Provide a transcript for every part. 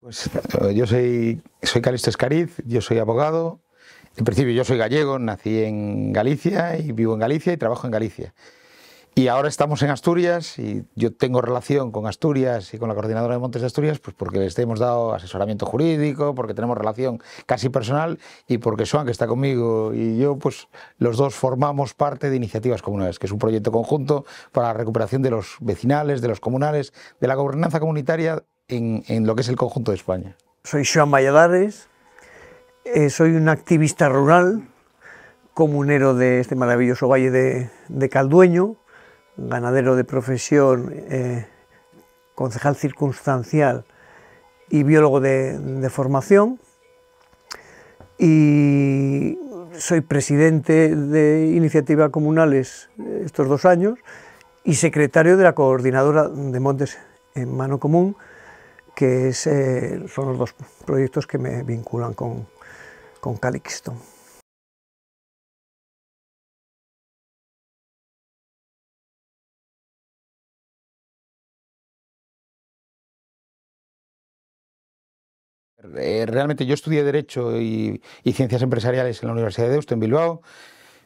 Pues eh, yo soy, soy Calixto Escariz, yo soy abogado. En principio yo soy gallego, nací en Galicia y vivo en Galicia y trabajo en Galicia. Y ahora estamos en Asturias y yo tengo relación con Asturias y con la coordinadora de Montes de Asturias, pues porque les hemos dado asesoramiento jurídico, porque tenemos relación casi personal y porque Soan, que está conmigo, y yo, pues los dos formamos parte de Iniciativas Comunales, que es un proyecto conjunto para la recuperación de los vecinales, de los comunales, de la gobernanza comunitaria en, lo que es el conjunto de España. Soy Joan Valladares, eh, soy un activista rural, comunero de este maravilloso valle de, Caldueño, ganadero de profesión, eh, concejal circunstancial y biólogo de, de formación. Y soy presidente de Iniciativas Comunales estos dos años y secretario de la coordinadora de Montes en Mano Común, que eh, son los dos proyectos que me vinculan con, con Calixto. Eh, realmente yo estudié Derecho y, y, Ciencias Empresariales en la Universidad de Deusto, en Bilbao.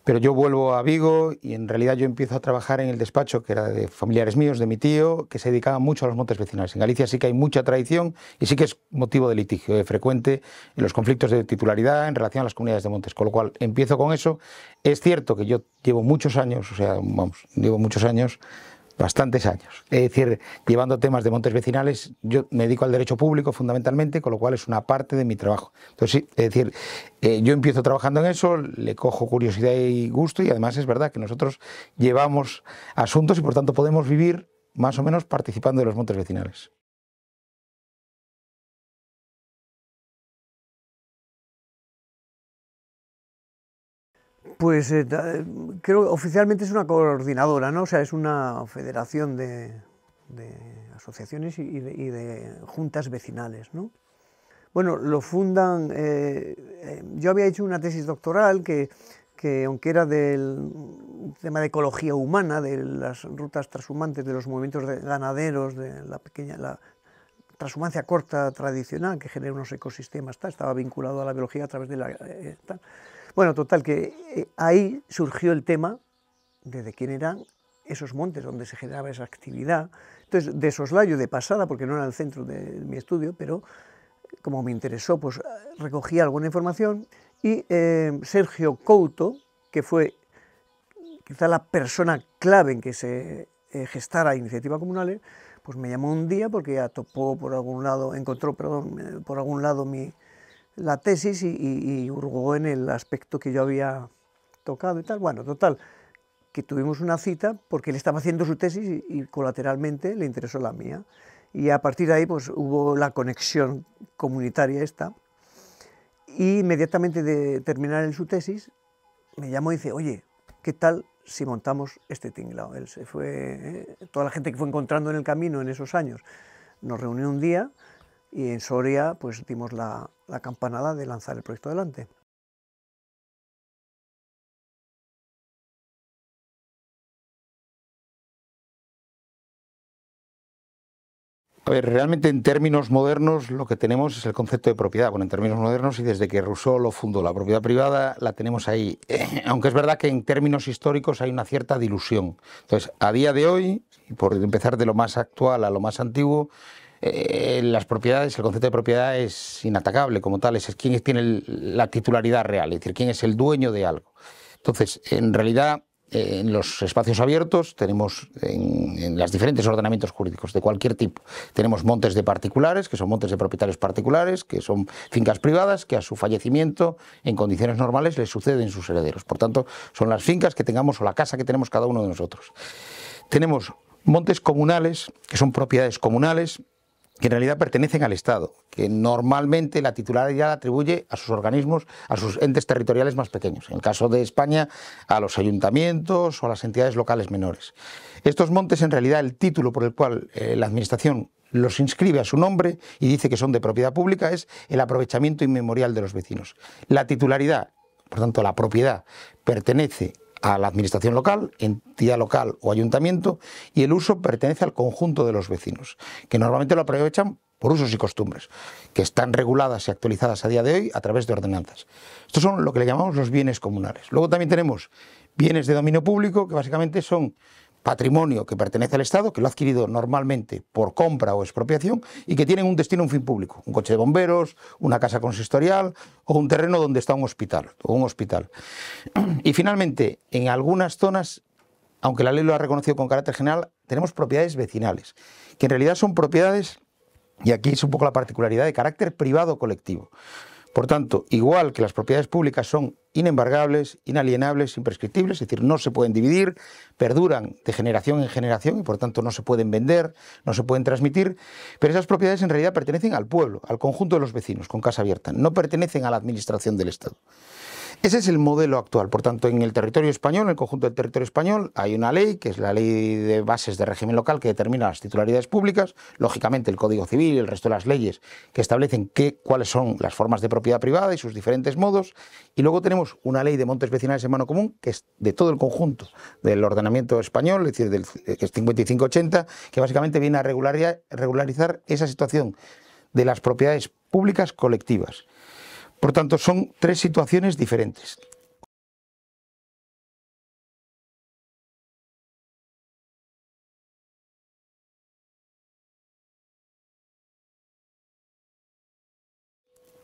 Pero yo vuelvo a Vigo y en realidad yo empiezo a trabajar en el despacho que era de familiares míos, de mi tío, que se dedicaba mucho a los montes vecinales. En Galicia sí que hay mucha tradición y sí que es motivo de litigio de eh, frecuente en los conflictos de titularidad en relación a las comunidades de montes. Con lo cual empiezo con eso. Es cierto que yo llevo muchos años, o sea, vamos, llevo muchos años bastantes años. Es decir, llevando temas de montes vecinales, yo me dedico al derecho público fundamentalmente, con lo cual es una parte de mi trabajo. Entonces, sí, es decir, eh, yo empiezo trabajando en eso, le cojo curiosidad y gusto y además es verdad que nosotros llevamos asuntos y por tanto podemos vivir más o menos participando de los montes vecinales. Pues eh, creo oficialmente es una coordinadora, ¿no? O sea, es una federación de, asociaciones y, de, juntas vecinales, ¿no? Bueno, lo fundan... Eh, eh, yo había hecho una tesis doctoral que, aunque era del tema de ecología humana, de las rutas transhumantes, de los movimientos ganaderos, de la pequeña... transhumancia corta tradicional que genera unos ecosistemas, estaba vinculado a la biología a través de la... Bueno, total, que eh, ahí surgió el tema de, quién eran esos montes donde se generaba esa actividad. Entonces, de soslayo, de pasada, porque no era el centro de mi estudio, pero eh, como me interesó, pues eh, recogí alguna información y Sergio Couto, que fue quizá la persona clave en que se gestara Iniciativa Comunales, pues me llamó un día porque ya topó por algún lado, encontró, perdón, por algún lado mi, la tesis y, y, en el aspecto que yo había tocado y tal. Bueno, total, que tuvimos una cita porque él estaba haciendo su tesis y, colateralmente le interesó la mía. Y a partir de ahí pues, hubo la conexión comunitaria esta. Y inmediatamente de terminar en su tesis, me llamó y dice, oye, ¿qué tal si montamos este tinglao? Él se fue, eh, toda la gente que fue encontrando en el camino en esos años, nos reunió un día y en Soria pues dimos la, la campanada de lanzar el proyecto adelante. A realmente en términos modernos lo que tenemos es el concepto de propiedad. Bueno, en términos modernos y desde que Rousseau lo fundó, la propiedad privada la tenemos ahí. Aunque es verdad que en términos históricos hay una cierta dilución. Entonces, a día de hoy, y por empezar de lo más actual a lo más antiguo, eh, las propiedades, el concepto de propiedad es inatacable como tal, es quién tiene la titularidad real, es decir, quién es el dueño de algo. Entonces, en realidad, en los espacios abiertos tenemos en, en, los diferentes ordenamientos jurídicos de cualquier tipo. Tenemos montes de particulares, que son montes de propietarios particulares, que son fincas privadas, que a su fallecimiento, en condiciones normales, les suceden sus herederos. Por tanto, son las fincas que tengamos o la casa que tenemos cada uno de nosotros. Tenemos montes comunales, que son propiedades comunales, que en realidad pertenecen al Estado, que normalmente la titularidad atribuye a sus organismos, a sus entes territoriales más pequeños, en el caso de España, a los ayuntamientos o a las entidades locales menores. Estos montes, en realidad, el título por el cual eh, la Administración los inscribe a su nombre y dice que son de propiedad pública es el aprovechamiento inmemorial de los vecinos. La titularidad, por tanto, la propiedad, pertenece a la administración local, entidad local o ayuntamiento, y el uso pertenece al conjunto de los vecinos, que normalmente lo aprovechan por usos y costumbres, que están reguladas y actualizadas a día de hoy a través de ordenanzas. Estos son lo que le llamamos los bienes comunales. Luego también tenemos bienes de dominio público, que básicamente son patrimonio que pertenece al Estado, que lo ha adquirido normalmente por compra o expropiación y que tienen un destino, un fin público, un coche de bomberos, una casa consistorial o un terreno donde está un hospital o un hospital. Y finalmente, en algunas zonas, aunque la ley lo ha reconocido con carácter general, tenemos propiedades vecinales, que en realidad son propiedades y aquí es un poco la particularidad de carácter privado colectivo. Por tanto, igual que las propiedades públicas son inembargables, inalienables, imprescriptibles, es decir, no se pueden dividir, perduran de generación en generación y por tanto no se pueden vender, no se pueden transmitir, pero esas propiedades en realidad pertenecen al pueblo, al conjunto de los vecinos, con casa abierta, no pertenecen a la administración del Estado. Ese es el modelo actual. Por tanto, en el territorio español, en el conjunto del territorio español, hay una ley, que es la ley de bases de régimen local, que determina las titularidades públicas, lógicamente el Código Civil y el resto de las leyes que establecen cuáles son las formas de propiedad privada y sus diferentes modos. Y luego tenemos una ley de montes vecinales en mano común, que es de todo el conjunto del ordenamiento español, es decir, del que es 5580, que básicamente viene a regularizar esa situación de las propiedades públicas colectivas. Por tanto, son tres situaciones diferentes.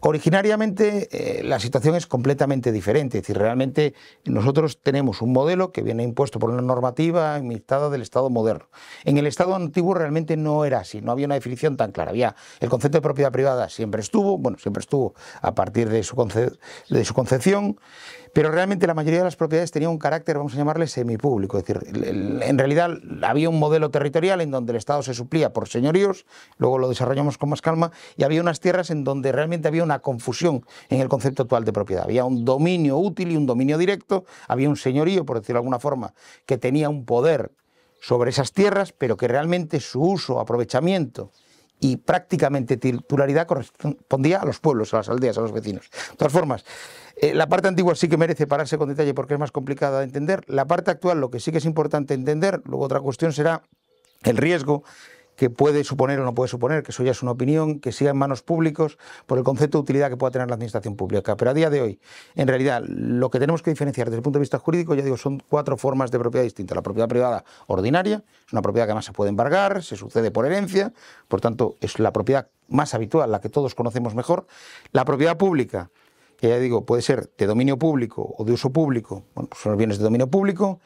Originariamente eh, la situación es completamente diferente, es decir, realmente nosotros tenemos un modelo que viene impuesto por una normativa administrada del Estado moderno. En el Estado antiguo realmente no era así, no había una definición tan clara, había el concepto de propiedad privada siempre estuvo, bueno, siempre estuvo a partir de su, de su concepción pero realmente la mayoría de las propiedades tenía un carácter, vamos a llamarle, semipúblico. Es decir, en realidad había un modelo territorial en donde el Estado se suplía por señoríos, luego lo desarrollamos con más calma, y había unas tierras en donde realmente había una confusión en el concepto actual de propiedad. Había un dominio útil y un dominio directo, había un señorío, por decirlo de alguna forma, que tenía un poder sobre esas tierras, pero que realmente su uso, aprovechamiento y prácticamente titularidad correspondía a los pueblos, a las aldeas, a los vecinos. De todas formas, eh, la parte antigua sí que merece pararse con detalle porque es más complicada de entender. La parte actual, lo que sí que es importante entender, luego otra cuestión será el riesgo que puede suponer o no puede suponer, que eso ya es una opinión, que siga en manos públicos por el concepto de utilidad que pueda tener la administración pública. Pero a día de hoy, en realidad, lo que tenemos que diferenciar desde el punto de vista jurídico, ya digo, son cuatro formas de propiedad distinta. La propiedad privada ordinaria, es una propiedad que además se puede embargar, se sucede por herencia, por tanto, es la propiedad más habitual, la que todos conocemos mejor. La propiedad pública, que ya digo, puede ser de dominio público o de uso público, bueno, pues son los bienes de dominio público.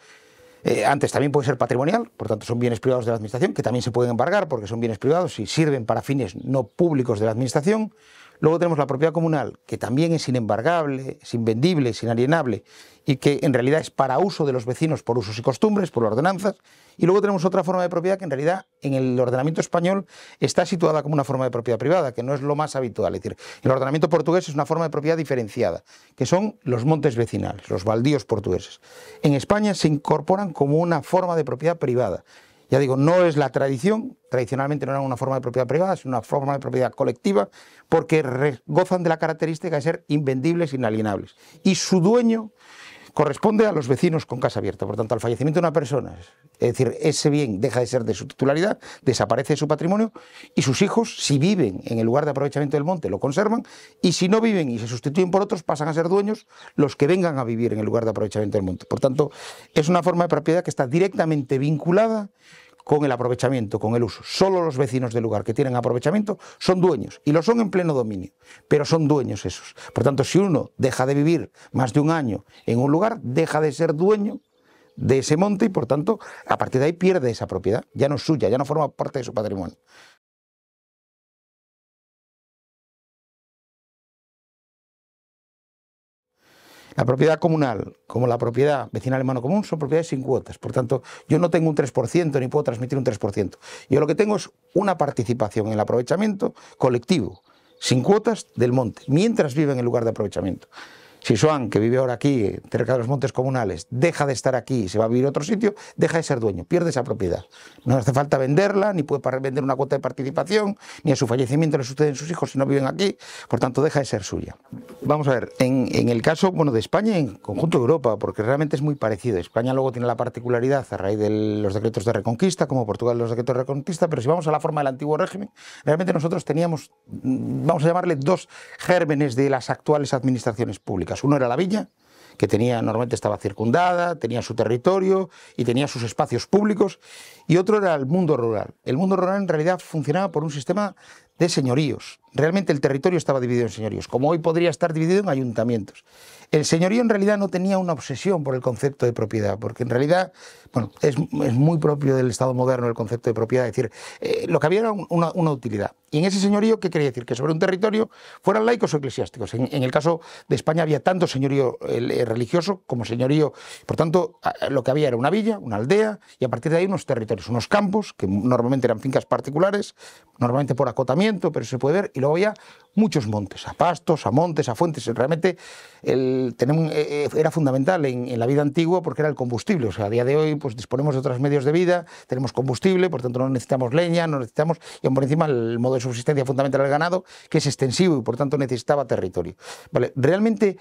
Eh, antes también puede ser patrimonial, por tanto son bienes privados de la Administración, que también se pueden embargar porque son bienes privados y sirven para fines no públicos de la Administración. Luego tenemos la propiedad comunal, que también es inembargable, es invendible, es inalienable, y que en realidad es para uso de los vecinos por usos y costumbres, por ordenanzas. Y luego tenemos otra forma de propiedad que en realidad en el ordenamiento español está situada como una forma de propiedad privada, que no es lo más habitual. Es decir, el ordenamiento portugués es una forma de propiedad diferenciada, que son los montes vecinales, los baldíos portugueses. En España se incorporan como una forma de propiedad privada. Ya digo, no es la tradición, tradicionalmente no era una forma de propiedad privada, es una forma de propiedad colectiva, porque gozan de la característica de ser invendibles, e inalienables. Y su dueño corresponde a los vecinos con casa abierta. Por tanto, al fallecimiento de una persona, es decir, ese bien deja de ser de su titularidad, desaparece de su patrimonio y sus hijos, si viven en el lugar de aprovechamiento del monte, lo conservan y si no viven y se sustituyen por otros, pasan a ser dueños los que vengan a vivir en el lugar de aprovechamiento del monte. Por tanto, es una forma de propiedad que está directamente vinculada con el aprovechamiento, con el uso. Solo los vecinos del lugar que tienen aprovechamiento son dueños y lo son en pleno dominio, pero son dueños esos. Por tanto, si uno deja de vivir más de un año en un lugar, deja de ser dueño de ese monte y por tanto a partir de ahí pierde esa propiedad, ya no es suya, ya no forma parte de su patrimonio. La propiedad comunal, como la propiedad vecinal en mano común, son propiedades sin cuotas. Por tanto, yo no tengo un 3% ni puedo transmitir un 3%. Yo lo que tengo es una participación en el aprovechamiento colectivo, sin cuotas, del monte, mientras vive en el lugar de aprovechamiento. Si Juan que vive ahora aquí, cerca de los montes comunales, deja de estar aquí y se va a vivir a otro sitio, deja de ser dueño, pierde esa propiedad. No hace falta venderla, ni puede vender una cuota de participación, ni a su fallecimiento le suceden sus hijos si no viven aquí, por tanto deja de ser suya. Vamos a ver, en, el caso bueno, de España en conjunto de Europa, porque realmente es muy parecido. España luego tiene la particularidad a raíz de los decretos de reconquista, como Portugal los decretos de reconquista, pero si vamos a la forma del antiguo régimen, realmente nosotros teníamos, mm, vamos a llamarle, dos gérmenes de las actuales administraciones públicas uno era la villa, que normalmente estaba circundada, tenía su territorio y tenía sus espacios públicos, y otro era el mundo rural. El mundo rural en realidad funcionaba por un sistema de señoríos, Realmente el territorio estaba dividido en señoríos, como hoy podría estar dividido en ayuntamientos. El señorío en realidad no tenía una obsesión por el concepto de propiedad, porque en realidad bueno, es, muy propio del Estado moderno el concepto de propiedad, es decir, eh, lo que había era una, utilidad. Y en ese señorío, ¿qué quería decir? Que sobre un territorio fueran laicos o eclesiásticos. En, el caso de España había tanto señorío eh, religioso como señorío, por tanto, lo que había era una villa, una aldea, y a partir de ahí unos territorios, unos campos, que normalmente eran fincas particulares, normalmente por acotamiento, pero se puede ver, y luego había muchos montes, a pastos, a montes, a fuentes. Realmente eh, eh, era fundamental en, la vida antigua porque era el combustible. O sea, a día de hoy pues, disponemos de otros medios de vida, tenemos combustible, por tanto no necesitamos leña, no necesitamos, y aún por encima el modo de subsistencia fundamental del ganado, que es extensivo y por tanto necesitaba territorio. Vale, realmente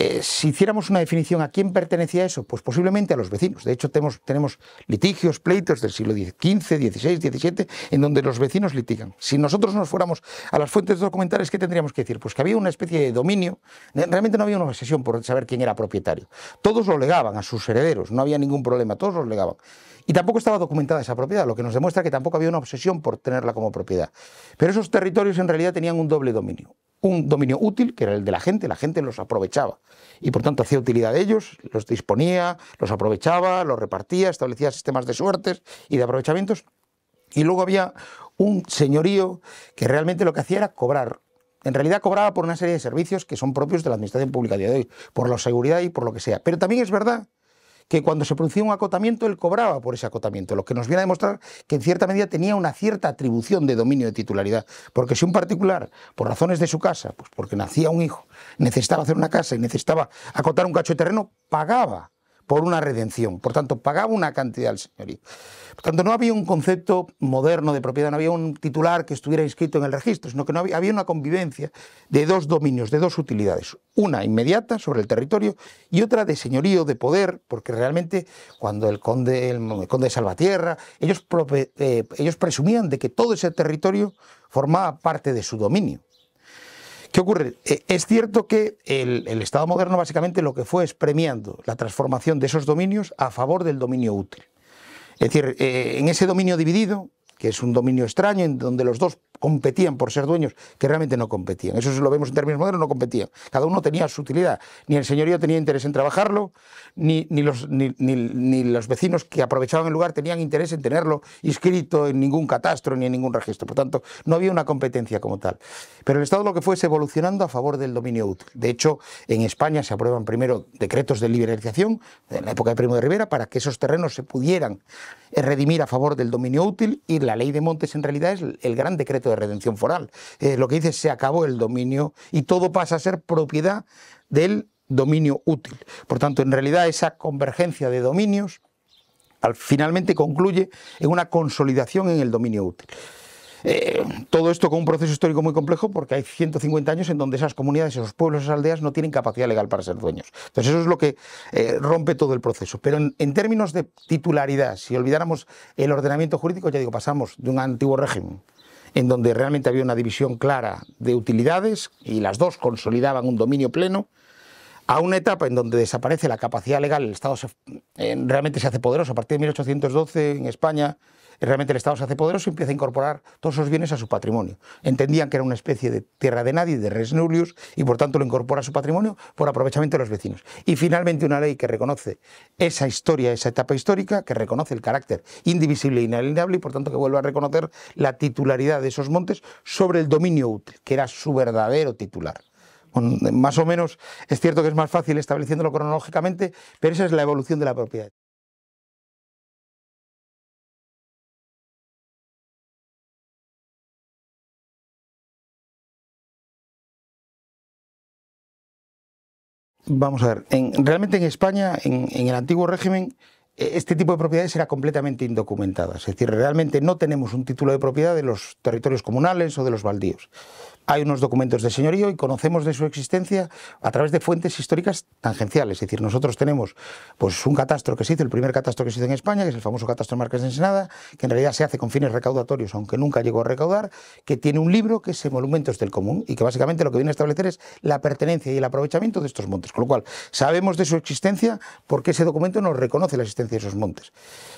eh, si hiciéramos una definición, ¿a quién pertenecía eso? Pues posiblemente a los vecinos. De hecho, tenemos, litigios, pleitos del siglo XV, XVI, XVII, en donde los vecinos litigan. Si nosotros nos fuéramos a las fuentes documentales, ¿qué tendríamos que decir? Pues que había una especie de dominio. Eh, realmente no había una obsesión por saber quién era propietario. Todos lo legaban a sus herederos, no había ningún problema, todos lo legaban. Y tampoco estaba documentada esa propiedad, lo que nos demuestra que tampoco había una obsesión por tenerla como propiedad. Pero esos territorios en realidad tenían un doble dominio. Un dominio útil, que era el de la gente, la gente los aprovechaba y por tanto hacía utilidad de ellos, los disponía, los aprovechaba, los repartía, establecía sistemas de suertes y de aprovechamientos. Y luego había un señorío que realmente lo que hacía era cobrar en realidad cobraba por una serie de servicios que son propios de la administración pública de hoy, por la seguridad y por lo que sea. Pero también es verdad que cuando se producía un acotamiento él cobraba por ese acotamiento, lo que nos viene a demostrar que en cierta medida tenía una cierta atribución de dominio de titularidad, porque si un particular, por razones de su casa, pues porque nacía un hijo, necesitaba hacer una casa y necesitaba acotar un cacho de terreno, pagaba por una redención. Por tanto, pagaba una cantidad al señorío. Por tanto, no había un concepto moderno de propiedad, no había un titular que estuviera inscrito en el registro, sino que no había, una convivencia de dos dominios, de dos utilidades. Una inmediata sobre el territorio y otra de señorío, de poder, porque realmente cuando el conde, el, conde de Salvatierra, ellos, eh, ellos presumían de que todo ese territorio formaba parte de su dominio. ¿Qué ocurre? Eh, es cierto que el, Estado moderno básicamente lo que fue es premiando la transformación de esos dominios a favor del dominio útil. Es decir, eh, en ese dominio dividido, que es un dominio extraño, en donde los dos competían por ser dueños, que realmente no competían. Eso lo vemos en términos modernos, no competían. Cada uno tenía su utilidad. Ni el señorío tenía interés en trabajarlo, ni, ni, los, ni, los, vecinos que aprovechaban el lugar tenían interés en tenerlo inscrito en ningún catastro ni en ningún registro. Por tanto, no había una competencia como tal. Pero el Estado lo que fue es evolucionando a favor del dominio útil. De hecho, en España se aprueban primero decretos de liberalización, en la época de Primo de Rivera, para que esos terrenos se pudieran eh, redimir a favor del dominio útil y la ley de montes en realidad es el gran decreto de redención foral. Eh, lo que dice, es se acabó el dominio y todo pasa a ser propiedad del dominio útil. Por tanto, en realidad esa convergencia de dominios al, finalmente concluye en una consolidación en el dominio útil. Eh, todo esto con un proceso histórico muy complejo porque hay 150 años en donde esas comunidades, esos pueblos, esas aldeas no tienen capacidad legal para ser dueños. Entonces eso es lo que eh, rompe todo el proceso. Pero en, en, términos de titularidad, si olvidáramos el ordenamiento jurídico, ya digo, pasamos de un antiguo régimen en donde realmente había una división clara de utilidades y las dos consolidaban un dominio pleno, a una etapa en donde desaparece la capacidad legal, el Estado realmente se hace poderoso a partir de 1812 en España, realmente el Estado se hace poderoso y empieza a incorporar todos esos bienes a su patrimonio. Entendían que era una especie de tierra de nadie, de res nullius, y por tanto lo incorpora a su patrimonio por aprovechamiento de los vecinos. Y finalmente una ley que reconoce esa historia, esa etapa histórica, que reconoce el carácter indivisible e inalienable y por tanto que vuelve a reconocer la titularidad de esos montes sobre el dominio útil, que era su verdadero titular más o menos es cierto que es más fácil estableciéndolo cronológicamente, pero esa es la evolución de la propiedad. Vamos a ver, realmente en España, en, el antiguo régimen, e, este tipo de propiedades era completamente indocumentada. Es decir, realmente no tenemos un título de propiedad de los territorios comunales o de los baldíos hay unos documentos de señorío y conocemos de su existencia a través de fuentes históricas tangenciales. Es decir, nosotros tenemos pues, un catastro que se hizo, el primer catastro que se hizo en España, que es el famoso catastro de Marques de Ensenada, que en realidad se hace con fines recaudatorios, aunque nunca llegó a recaudar, que tiene un libro que es monumentos del Común y que básicamente lo que viene a establecer es la pertenencia y el aprovechamiento de estos montes. Con lo cual, sabemos de su existencia porque ese documento nos reconoce la existencia de esos montes.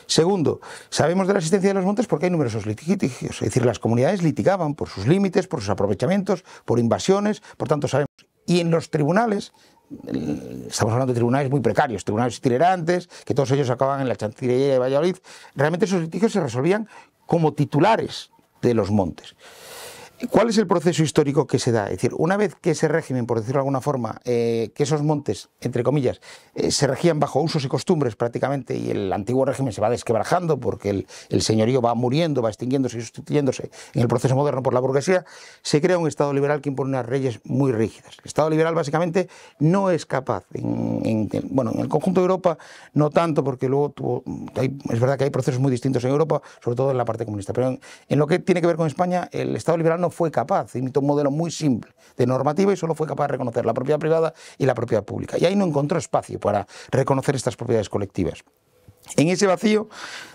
Segundo, sabemos de la existencia de los montes porque hay numerosos litigios, es decir, las comunidades litigaban por sus límites, por sus aprovechamientos, por invasiones, por tanto sabemos. Y en los tribunales, estamos hablando de tribunales muy precarios, tribunales itinerantes, que todos ellos acaban en la Chancillería de Valladolid, realmente esos litigios se resolvían como titulares de los montes. ¿Cuál es el proceso histórico que se da? Es decir, una vez que ese régimen, por decirlo de alguna forma, eh, que esos montes, entre comillas, eh, se regían bajo usos y costumbres prácticamente y el antiguo régimen se va desquebrajando porque el, señorío va muriendo, va extinguiéndose y sustituyéndose en el proceso moderno por la burguesía, se crea un Estado liberal que impone unas leyes muy rígidas. El Estado liberal básicamente no es capaz, en, bueno, en el conjunto de Europa no tanto porque luego tuvo, es verdad que hay procesos muy distintos en Europa, sobre todo en la parte comunista, pero en, en lo que tiene que ver con España, el Estado liberal no fue capaz, imitó un modelo muy simple de normativa y solo fue capaz de reconocer la propiedad privada y la propiedad pública. Y ahí no encontró espacio para reconocer estas propiedades colectivas. En ese vacío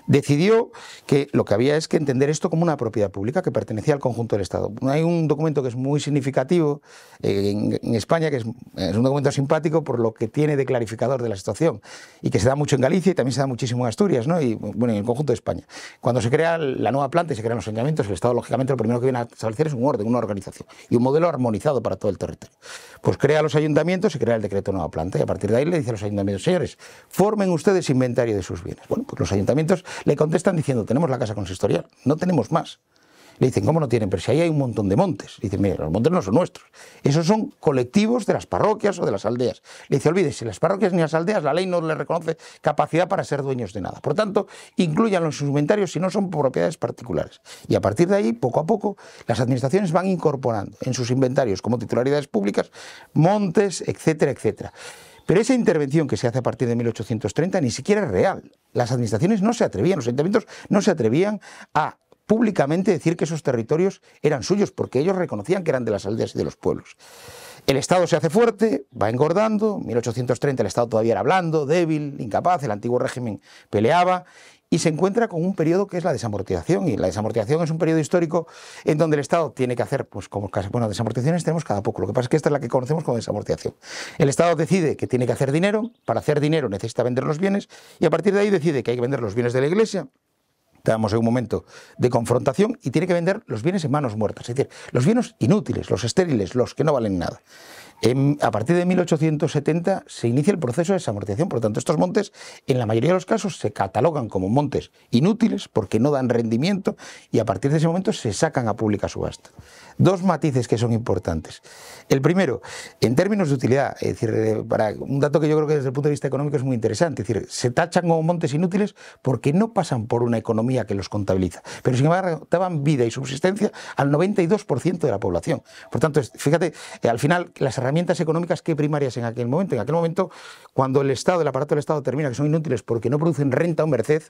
decidió que lo que había es que entender esto como una propiedad pública que pertenecía al conjunto del Estado. Hay un documento que es muy significativo eh, en, España, que es, un documento simpático por lo que tiene de clarificador de la situación y que se da mucho en Galicia y también se da muchísimo en Asturias ¿no? y bueno, en el conjunto de España. Cuando se crea la nueva planta y se crean los ayuntamientos, el Estado lógicamente lo primero que viene a establecer es un orden, una organización y un modelo armonizado para todo el territorio. Pues crea los ayuntamientos y crea el decreto de nueva planta y a partir de ahí le dice a los ayuntamientos, señores, formen ustedes inventario de sus bueno, pues los ayuntamientos le contestan diciendo, tenemos la casa consistorial, no tenemos más. Le dicen, ¿cómo no tienen? Pero si ahí hay un montón de montes. Le dicen, mire, los montes no son nuestros. Esos son colectivos de las parroquias o de las aldeas. Le dice, olvídese, las parroquias ni las aldeas, la ley no les reconoce capacidad para ser dueños de nada. Por tanto, incluyanlo en sus inventarios si no son propiedades particulares. Y a partir de ahí, poco a poco, las administraciones van incorporando en sus inventarios como titularidades públicas montes, etcétera, etcétera. Pero esa intervención que se hace a partir de 1830 ni siquiera es real. Las administraciones no se atrevían, los ayuntamientos no se atrevían a públicamente decir que esos territorios eran suyos, porque ellos reconocían que eran de las aldeas y de los pueblos. El Estado se hace fuerte, va engordando, en 1830 el Estado todavía era blando, débil, incapaz, el antiguo régimen peleaba, y se encuentra con un periodo que es la desamortización. Y la desamortización es un periodo histórico en donde el Estado tiene que hacer, pues como casi, bueno, desamortizaciones tenemos cada poco. Lo que pasa es que esta es la que conocemos como desamortización. El Estado decide que tiene que hacer dinero, para hacer dinero necesita vender los bienes y a partir de ahí decide que hay que vender los bienes de la Iglesia, estamos en un momento de confrontación y tiene que vender los bienes en manos muertas, es decir, los bienes inútiles, los estériles, los que no valen nada a partir de 1870 se inicia el proceso de desamortización, por lo tanto estos montes en la mayoría de los casos se catalogan como montes inútiles porque no dan rendimiento y a partir de ese momento se sacan a pública subasta dos matices que son importantes. El primero, en términos de utilidad, es decir, eh, para un dato que yo creo que desde el punto de vista económico es muy interesante, es decir, se tachan como montes inútiles porque no pasan por una economía que los contabiliza, pero sin embargo daban vida y subsistencia al 92% de la población. Por tanto, fíjate, eh, al final las herramientas económicas que primarias en aquel momento, en aquel momento cuando el Estado, el aparato del Estado termina que son inútiles porque no producen renta o merced,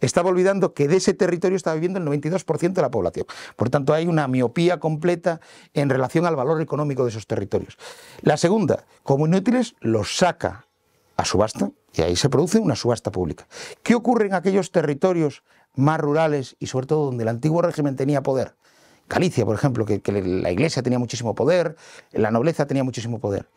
estaba olvidando que de ese territorio estaba viviendo el 92% de la población. Por tanto, hay una miopía completa en relación al valor económico de esos territorios. La segunda, como inútiles, los saca a subasta y ahí se produce una subasta pública. ¿Qué ocurre en aquellos territorios más rurales y sobre todo donde el antiguo régimen tenía poder? Galicia, por ejemplo, que la iglesia tenía muchísimo poder, la nobleza tenía muchísimo poder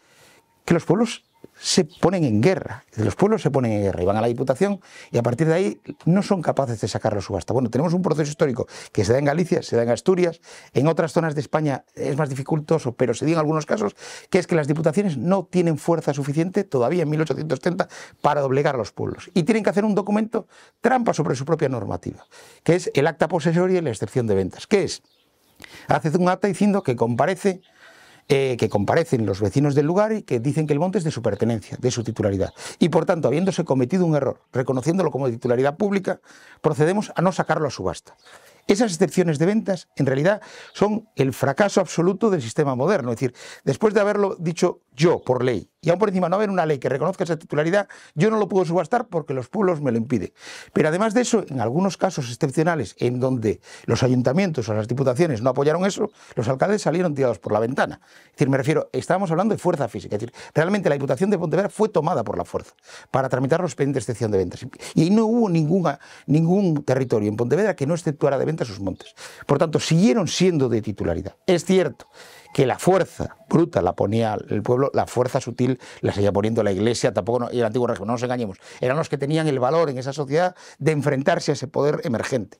que los pueblos se ponen en guerra, los pueblos se ponen en guerra y van a la Diputación y a partir de ahí no son capaces de sacar la subasta. Bueno, tenemos un proceso histórico que se da en Galicia, se da en Asturias, en otras zonas de España es más dificultoso, pero se dio en algunos casos, que es que las Diputaciones no tienen fuerza suficiente todavía en 1830 para doblegar a los pueblos y tienen que hacer un documento trampa sobre su propia normativa, que es el acta posesoria y la excepción de ventas. ¿Qué es? Hace un acta diciendo que comparece eh, que comparecen los vecinos del lugar y que dicen que el monte es de su pertenencia, de su titularidad. Y por tanto, habiéndose cometido un error, reconociéndolo como titularidad pública, procedemos a no sacarlo a subasta. Esas excepciones de ventas, en realidad, son el fracaso absoluto del sistema moderno. Es decir, después de haberlo dicho yo, por ley, y aún por encima no haber una ley que reconozca esa titularidad, yo no lo puedo subastar porque los pueblos me lo impiden. Pero además de eso, en algunos casos excepcionales en donde los ayuntamientos o las diputaciones no apoyaron eso, los alcaldes salieron tirados por la ventana. Es decir, me refiero, estábamos hablando de fuerza física. Es decir, realmente la Diputación de Pontevedra fue tomada por la fuerza para tramitar los expedientes de excepción de ventas. Y no hubo ninguna, ningún territorio en Pontevedra que no exceptuara de ventas sus montes. Por tanto, siguieron siendo de titularidad. Es cierto que la fuerza bruta la ponía el pueblo, la fuerza sutil la seguía poniendo la iglesia, tampoco y el antiguo régimen, no nos engañemos, eran los que tenían el valor en esa sociedad de enfrentarse a ese poder emergente.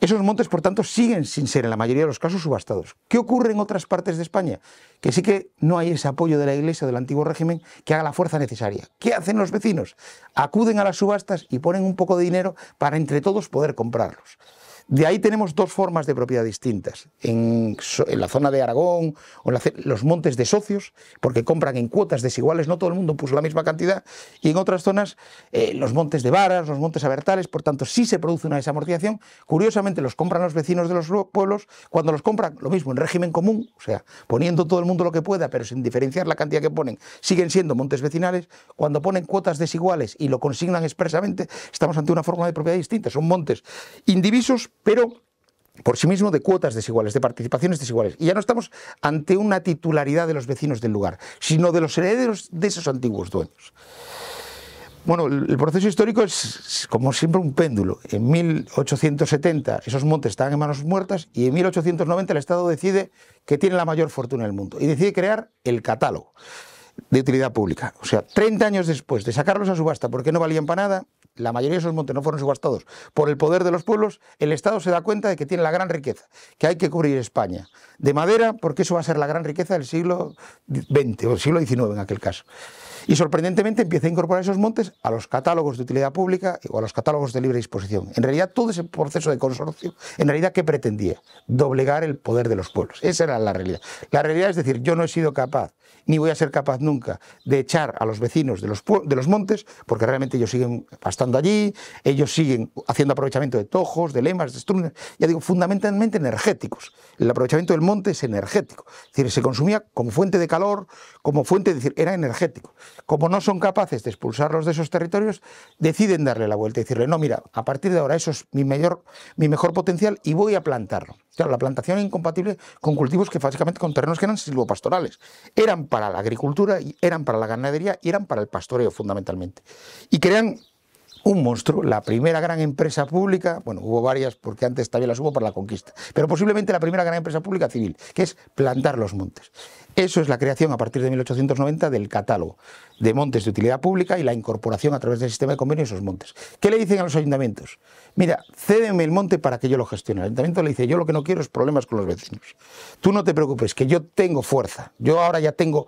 Esos montes, por tanto, siguen sin ser en la mayoría de los casos subastados. ¿Qué ocurre en otras partes de España? Que sí que no hay ese apoyo de la Iglesia, o del antiguo régimen, que haga la fuerza necesaria. ¿Qué hacen los vecinos? Acuden a las subastas y ponen un poco de dinero para entre todos poder comprarlos. De ahí tenemos dos formas de propiedad distintas. En, la zona de Aragón, o los montes de socios, porque compran en cuotas desiguales, no todo el mundo puso la misma cantidad, y en otras zonas eh, los montes de varas, los montes abertales, por tanto sí se produce una desamortización. Curiosamente los compran los vecinos de los pueblos, cuando los compran, lo mismo, en régimen común, o sea, poniendo todo el mundo lo que pueda, pero sin diferenciar la cantidad que ponen, siguen siendo montes vecinales, cuando ponen cuotas desiguales y lo consignan expresamente, estamos ante una forma de propiedad distinta, son montes indivisos pero por sí mismo de cuotas desiguales, de participaciones desiguales. Y ya no estamos ante una titularidad de los vecinos del lugar, sino de los herederos de esos antiguos dueños. Bueno, el proceso histórico es, como siempre, un péndulo. En 1870 esos montes estaban en manos muertas y en 1890 el Estado decide que tiene la mayor fortuna del mundo y decide crear el catálogo de utilidad pública. O sea, 30 años después de sacarlos a subasta porque no valían para nada, la mayoría de esos montes no fueron subastados por el poder de los pueblos, el Estado se da cuenta de que tiene la gran riqueza, que hay que cubrir España de madera, porque eso va a ser la gran riqueza del siglo XX o del siglo XIX en aquel caso. Y sorprendentemente empieza a incorporar esos montes a los catálogos de utilidad pública o a los catálogos de libre disposición. En realidad todo ese proceso de consorcio, en realidad ¿qué pretendía? Doblegar el poder de los pueblos. Esa era la realidad. La realidad es decir, yo no he sido capaz, ni voy a ser capaz nunca de echar a los vecinos de los, de los montes, porque realmente ellos siguen pastando allí, ellos siguen haciendo aprovechamiento de tojos, de lemas, de estrunas, ya digo, fundamentalmente energéticos. El aprovechamiento del monte es energético. Es decir, se consumía como fuente de calor, como fuente, decir, era energético como no son capaces de expulsarlos de esos territorios, deciden darle la vuelta y decirle, no, mira, a partir de ahora eso es mi, mejor potencial y voy a plantarlo. Claro, la plantación es incompatible con cultivos que básicamente con terrenos que eran silvopastorales. Eran para la agricultura, eran para la ganadería y eran para el pastoreo fundamentalmente. Y crean un monstruo, la primera gran empresa pública, bueno, hubo varias porque antes también las hubo para la conquista, pero posiblemente la primera gran empresa pública civil, que es plantar los montes. Eso es la creación a partir de 1890 del catálogo de montes de utilidad pública y la incorporación a través del sistema de convenio de esos montes. ¿Qué le dicen a los ayuntamientos? Mira, cédeme el monte para que yo lo gestione. El ayuntamiento le dice, yo lo que no quiero es problemas con los vecinos. Tú no te preocupes, que yo tengo fuerza. Yo ahora ya tengo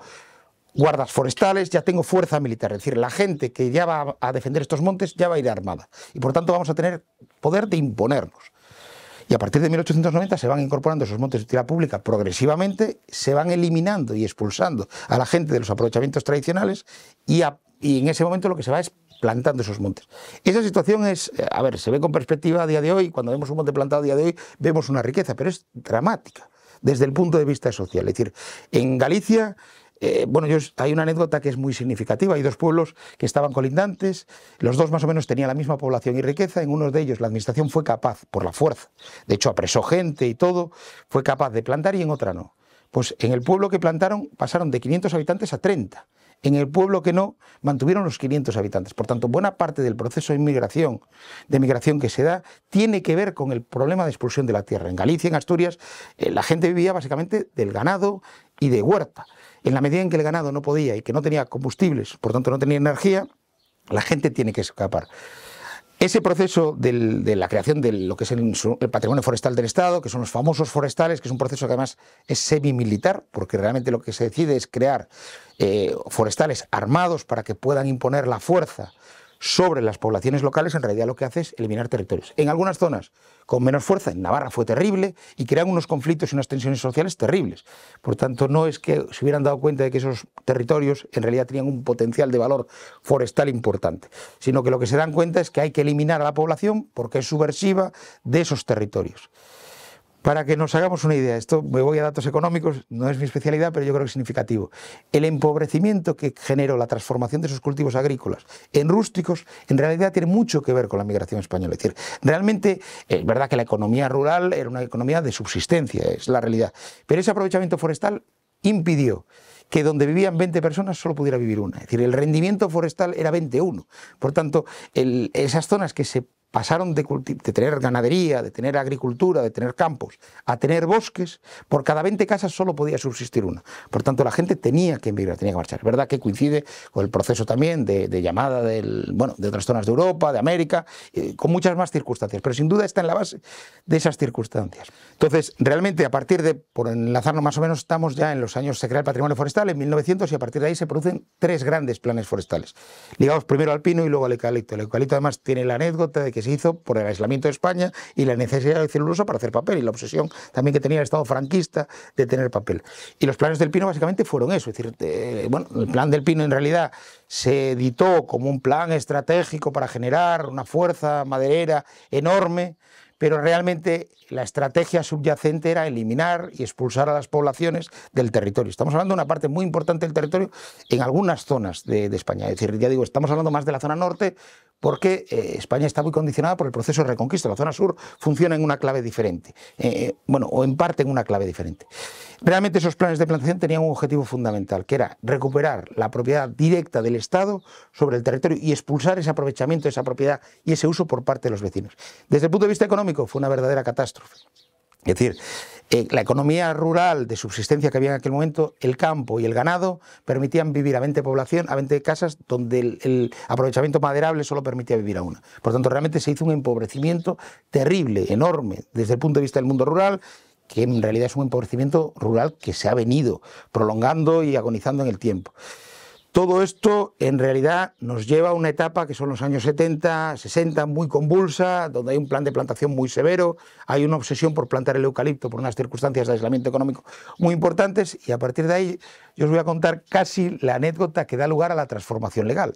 guardas forestales, ya tengo fuerza militar. Es decir, la gente que ya va a defender estos montes ya va a ir armada. Y por tanto vamos a tener poder de imponernos. Y a partir de 1890 se van incorporando esos montes de utilidad pública progresivamente, se van eliminando y expulsando a la gente de los aprovechamientos tradicionales y, y en ese momento lo que se va es plantando esos montes. Esa situación es, eh, a ver, se ve con perspectiva a día de hoy, cuando vemos un monte plantado a día de hoy, vemos una riqueza, pero es dramática desde el punto de vista social. Es decir, en Galicia eh, bueno, hay una anécdota que es muy significativa. Hay dos pueblos que estaban colindantes, los dos más o menos tenían la misma población y riqueza. En uno de ellos la administración fue capaz, por la fuerza, de hecho apresó gente y todo, fue capaz de plantar y en otra no. Pues en el pueblo que plantaron pasaron de 500 habitantes a 30. En el pueblo que no, mantuvieron los 500 habitantes. Por tanto, buena parte del proceso de inmigración, de migración que se da, tiene que ver con el problema de expulsión de la tierra. En Galicia, en Asturias, eh, la gente vivía básicamente del ganado y de huerta. En la medida en que el ganado no podía y que no tenía combustibles, por tanto no tenía energía, la gente tiene que escapar. Ese proceso de la creación de lo que es el, patrimonio forestal del Estado, que son los famosos forestales, que es un proceso que además es semimilitar, porque realmente lo que se decide es crear eh, forestales armados para que puedan imponer la fuerza sobre las poblaciones locales, en realidad lo que hace es eliminar territorios. En algunas zonas con menos fuerza, en Navarra fue terrible, y crean unos conflictos y unas tensiones sociales terribles. Por tanto, no es que se hubieran dado cuenta de que esos territorios en realidad tenían un potencial de valor forestal importante, sino que lo que se dan cuenta es que hay que eliminar a la población porque es subversiva de esos territorios. Para que nos hagamos una idea, esto me voy a datos económicos, no es mi especialidad, pero yo creo que es significativo. El empobrecimiento que generó la transformación de sus cultivos agrícolas en rústicos, en realidad tiene mucho que ver con la migración española. Es decir, realmente es verdad que la economía rural era una economía de subsistencia, es la realidad. Pero ese aprovechamiento forestal impidió que donde vivían 20 personas solo pudiera vivir una. Es decir, el rendimiento forestal era 21. Por tanto, esas zonas que se pasaron de, de, tener ganadería, de tener agricultura, de tener campos, a tener bosques, por cada 20 casas solo podía subsistir una. Por tanto, la gente tenía que emigrar, tenía que marchar. Es verdad que coincide con el proceso también de, llamada del, bueno, de otras zonas de Europa, de América, eh, con muchas más circunstancias, pero sin duda está en la base de esas circunstancias. Entonces, realmente a partir de, por enlazarnos más o menos, estamos ya en los años, se crea el patrimonio forestal en 1900 y a partir de ahí se producen tres grandes planes forestales, ligados primero al pino y luego al eucalipto. El eucalipto además tiene la anécdota de que se hizo por el aislamiento de España y la necesidad de de uso para hacer papel y la obsesión también que tenía el Estado franquista de tener papel. Y los planes del Pino básicamente fueron eso. Es decir, eh, bueno, el plan del Pino en realidad se editó como un plan estratégico para generar una fuerza maderera enorme pero realmente la estrategia subyacente era eliminar y expulsar a las poblaciones del territorio. Estamos hablando de una parte muy importante del territorio en algunas zonas de, España. Es decir, ya digo, estamos hablando más de la zona norte porque eh, España está muy condicionada por el proceso de reconquista. La zona sur funciona en una clave diferente, eh, bueno, o en parte en una clave diferente. Realmente esos planes de plantación tenían un objetivo fundamental, que era recuperar la propiedad directa del Estado sobre el territorio y expulsar ese aprovechamiento, de esa propiedad y ese uso por parte de los vecinos. Desde el punto de vista económico, fue una verdadera catástrofe. Es decir, eh, la economía rural de subsistencia que había en aquel momento, el campo y el ganado, permitían vivir a 20 población, a 20 casas, donde el, el, aprovechamiento maderable solo permitía vivir a una. Por tanto, realmente se hizo un empobrecimiento terrible, enorme, desde el punto de vista del mundo rural, que en realidad es un empobrecimiento rural que se ha venido prolongando y agonizando en el tiempo. Todo esto en realidad nos lleva a una etapa que son los años 70, 60, muy convulsa, donde hay un plan de plantación muy severo, hay una obsesión por plantar el eucalipto por unas circunstancias de aislamiento económico muy importantes y a partir de ahí yo os voy a contar casi la anécdota que da lugar a la transformación legal.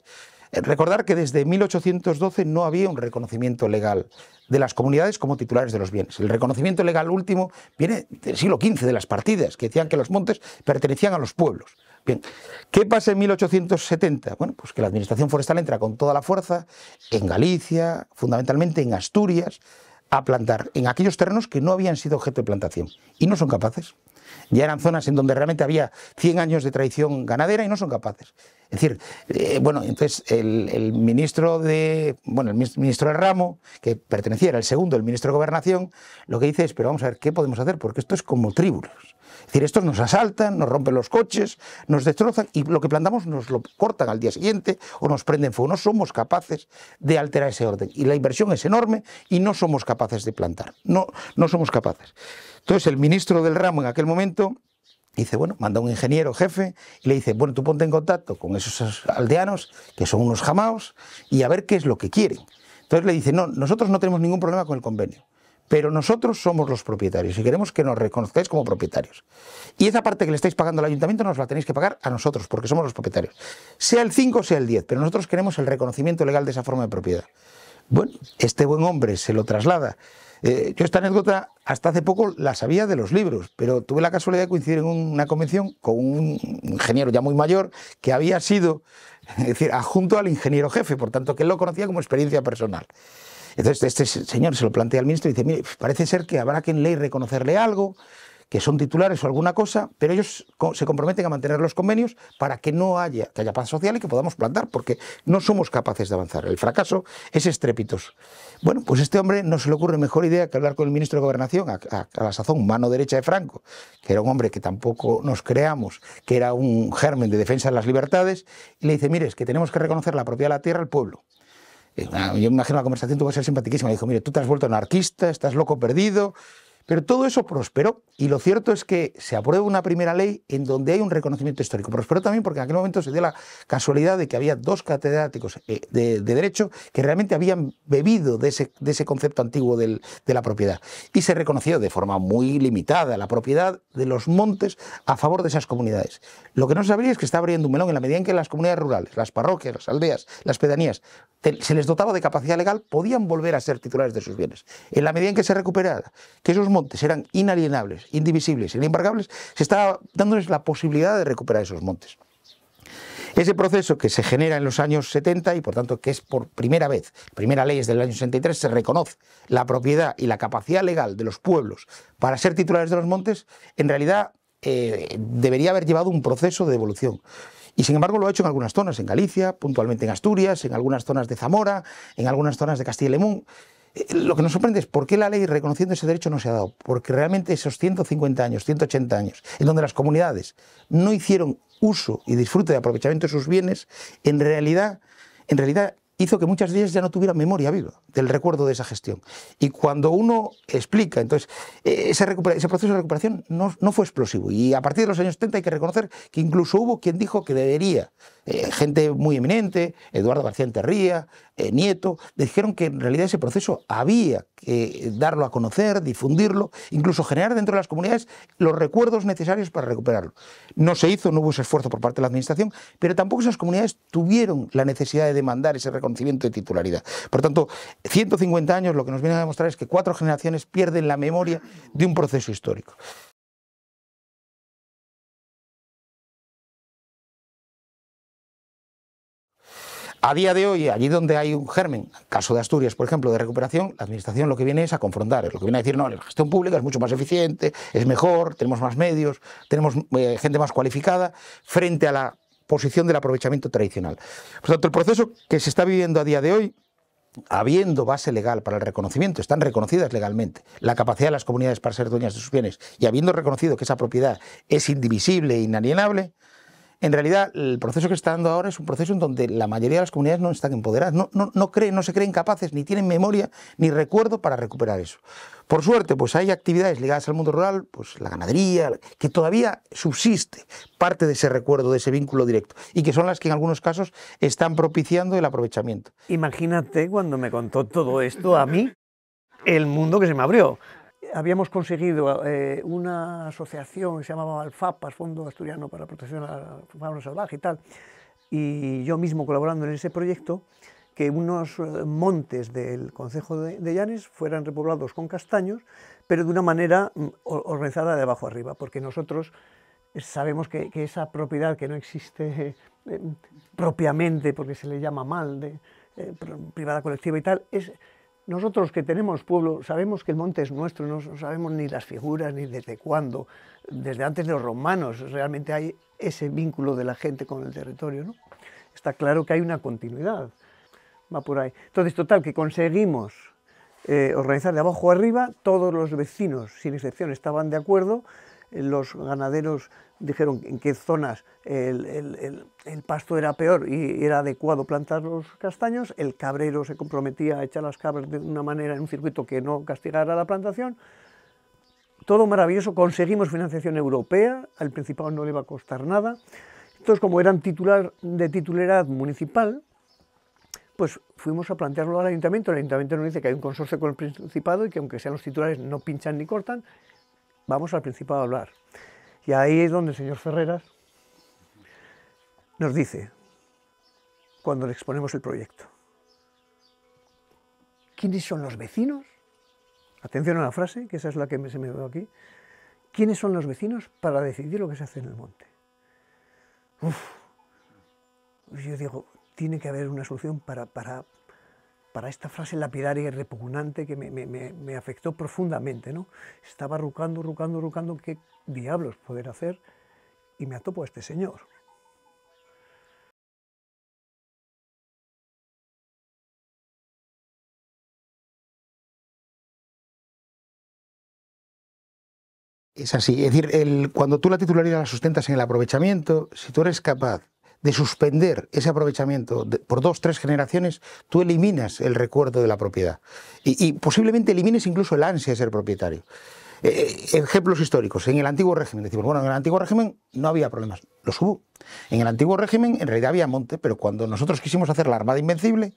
Eh, recordar que desde 1812 no había un reconocimiento legal de las comunidades como titulares de los bienes. El reconocimiento legal último viene del siglo XV, de las partidas, que decían que los montes pertenecían a los pueblos. Bien, ¿qué pasa en 1870? Bueno, pues que la Administración Forestal entra con toda la fuerza en Galicia, fundamentalmente en Asturias, a plantar en aquellos terrenos que no habían sido objeto de plantación. Y no son capaces. Ya eran zonas en donde realmente había 100 años de traición ganadera y no son capaces. Es decir, eh, bueno, entonces el, ministro de, bueno, el ministro del ramo, que pertenecía, era el segundo, el ministro de Gobernación, lo que dice es, pero vamos a ver, ¿qué podemos hacer? Porque esto es como tríbulos. Es decir, estos nos asaltan, nos rompen los coches, nos destrozan y lo que plantamos nos lo cortan al día siguiente o nos prenden fuego. No somos capaces de alterar ese orden. Y la inversión es enorme y no somos capaces de plantar. No, no somos capaces. Entonces el ministro del ramo en aquel momento dice, bueno, manda un ingeniero jefe y le dice, bueno, tú ponte en contacto con esos aldeanos que son unos jamaos y a ver qué es lo que quieren. Entonces le dice, no, nosotros no tenemos ningún problema con el convenio. Pero nosotros somos los propietarios y queremos que nos reconozcáis como propietarios. Y esa parte que le estáis pagando al ayuntamiento nos la tenéis que pagar a nosotros, porque somos los propietarios. Sea el 5, sea el 10, pero nosotros queremos el reconocimiento legal de esa forma de propiedad. Bueno, este buen hombre se lo traslada. Eh, yo esta anécdota hasta hace poco la sabía de los libros, pero tuve la casualidad de coincidir en una convención con un ingeniero ya muy mayor que había sido, decir, adjunto al ingeniero jefe, por tanto que él lo conocía como experiencia personal. Entonces este señor se lo plantea al ministro y dice, mire, parece ser que habrá que en ley reconocerle algo, que son titulares o alguna cosa, pero ellos se comprometen a mantener los convenios para que no haya, que haya paz social y que podamos plantar, porque no somos capaces de avanzar. El fracaso es estrepitoso. Bueno, pues este hombre no se le ocurre mejor idea que hablar con el ministro de Gobernación, a, a, la sazón mano derecha de Franco, que era un hombre que tampoco nos creamos, que era un germen de defensa de las libertades, y le dice, mire, es que tenemos que reconocer la propiedad de la tierra al pueblo yo imagino la conversación tuvo que ser simpaticísima. me dijo, mire, tú te has vuelto anarquista, estás loco perdido, pero todo eso prosperó y lo cierto es que se aprueba una primera ley en donde hay un reconocimiento histórico. Prosperó también porque en aquel momento se dio la casualidad de que había dos catedráticos eh, de, Derecho que realmente habían bebido de ese, de ese concepto antiguo de la propiedad. Y se reconoció de forma muy limitada la propiedad de los montes a favor de esas comunidades. Lo que no sabría es que está abriendo un melón en la medida en que las comunidades rurales, las parroquias, las aldeas, las pedanías, se les dotaba de capacidad legal, podían volver a ser titulares de sus bienes. En la medida en que se recuperara, que esos montes eran inalienables, indivisibles, inembargables, se estaba dándoles la posibilidad de recuperar esos montes. Ese proceso que se genera en los años 70 y por tanto que es por primera vez, primera ley es del año 63, se reconoce la propiedad y la capacidad legal de los pueblos para ser titulares de los montes, en realidad eh, debería haber llevado un proceso de evolución Y sin embargo lo ha hecho en algunas zonas, en Galicia, puntualmente en Asturias, en algunas zonas de Zamora, en algunas zonas de Castilla y León. Eh, lo que nos sorprende es por qué la ley reconociendo ese derecho no se ha dado. Porque realmente esos 150 años, 180 años, en donde las comunidades no hicieron uso y disfrute de aprovechamiento de sus bienes, en realidad, en realidad hizo que muchas de ellas ya no tuvieran memoria viva del recuerdo de esa gestión. Y cuando uno explica, entonces, eh, ese, proceso de recuperación no, no, fue explosivo. Y a partir de los años 70 hay que reconocer que incluso hubo quien dijo que debería eh, gente muy eminente, Eduardo García Enterría, eh, Nieto, dijeron que en realidad ese proceso había que darlo a conocer, difundirlo, incluso generar dentro de las comunidades los recuerdos necesarios para recuperarlo. No se hizo, no hubo ese esfuerzo por parte de la Administración, pero tampoco esas comunidades tuvieron la necesidad de demandar ese reconocimiento de titularidad. Por tanto, 150 años lo que nos viene a demostrar es que cuatro generaciones pierden la memoria de un proceso histórico. A día de hoy, allí donde hay un germen, caso de Asturias, por ejemplo, de recuperación, la administración lo que viene es a confrontar, es lo que viene a decir, no, la gestión pública es mucho más eficiente, es mejor, tenemos más medios, tenemos eh, gente más cualificada, frente a la posición del aprovechamiento tradicional. Por tanto, el proceso que se está viviendo a día de hoy habiendo base legal para el reconocimiento, están reconocidas legalmente, la capacidad de las comunidades para ser dueñas de sus bienes y habiendo reconocido que esa propiedad es indivisible e inalienable, en realidad, el proceso que está dando ahora es un proceso en donde la mayoría de las comunidades no están empoderadas, no, no, no, no se creen capaces, ni tienen memoria, ni recuerdo para recuperar eso. Por suerte, pues hay actividades ligadas al mundo rural, pues la ganadería, que todavía subsiste parte de ese recuerdo, de ese vínculo directo, y que son las que en algunos casos están propiciando el aprovechamiento. Imagínate cuando me contó todo esto a mí, el mundo que se me abrió habíamos conseguido eh, una asociación que se llamaba Alfapas, Fondo Asturiano para la Protección a la Fauna Salvaje y tal, y yo mismo colaborando en ese proyecto, que unos eh, montes del Concejo de, Llanes fueran repoblados con castaños, pero de una manera mm, organizada de abajo arriba, porque nosotros eh, sabemos que, esa propiedad que no existe propiamente, porque se le llama mal, privada colectiva y tal, es nosotros que tenemos pueblo sabemos que el monte es nuestro, no sabemos ni las figuras ni desde cuándo, desde antes de los romanos realmente hay ese vínculo de la gente con el territorio, ¿no? Está claro que hay una continuidad, va por ahí. Entonces, total, que conseguimos eh, organizar de abajo arriba, todos los vecinos, sin excepción, estaban de acuerdo, eh, los ganaderos dijeron en qué zonas el, pasto era peor y era adecuado plantar los castaños, el cabrero se comprometía a echar las cabras de una manera en un circuito que no castigara la plantación. Todo maravilloso, conseguimos financiación europea, al Principado no le iba a costar nada. Entonces, como eran titular de titularidad municipal, pues fuimos a plantearlo al ayuntamiento. El ayuntamiento nos dice que hay un consorcio con el Principado y que aunque sean los titulares no pinchan ni cortan, vamos al Principado a hablar. Y ahí es donde el señor Ferreras nos dice, cuando le exponemos el proyecto, ¿quiénes son los vecinos? Atención a la frase, que esa es la que se me veo aquí. ¿Quiénes son los vecinos para decidir lo que se hace en el monte? yo digo, tiene que haber una solución para, para esta frase lapidaria y repugnante que me, afectó profundamente. ¿no? Estaba rucando, rucando, rucando qué diablos poder hacer y me atopo a este señor. Es así, es decir, cuando tú la titularidad la sustentas en el aprovechamiento, si tú eres capaz de suspender ese aprovechamiento por dos, tres generaciones, tú eliminas el recuerdo de la propiedad y, posiblemente elimines incluso el ansia de ser propietario. Eh, eh, ejemplos históricos. En el antiguo régimen, decimos, bueno, en el antiguo régimen no había problemas, los hubo. En el antiguo régimen en realidad había monte, pero cuando nosotros quisimos hacer la Armada Invencible,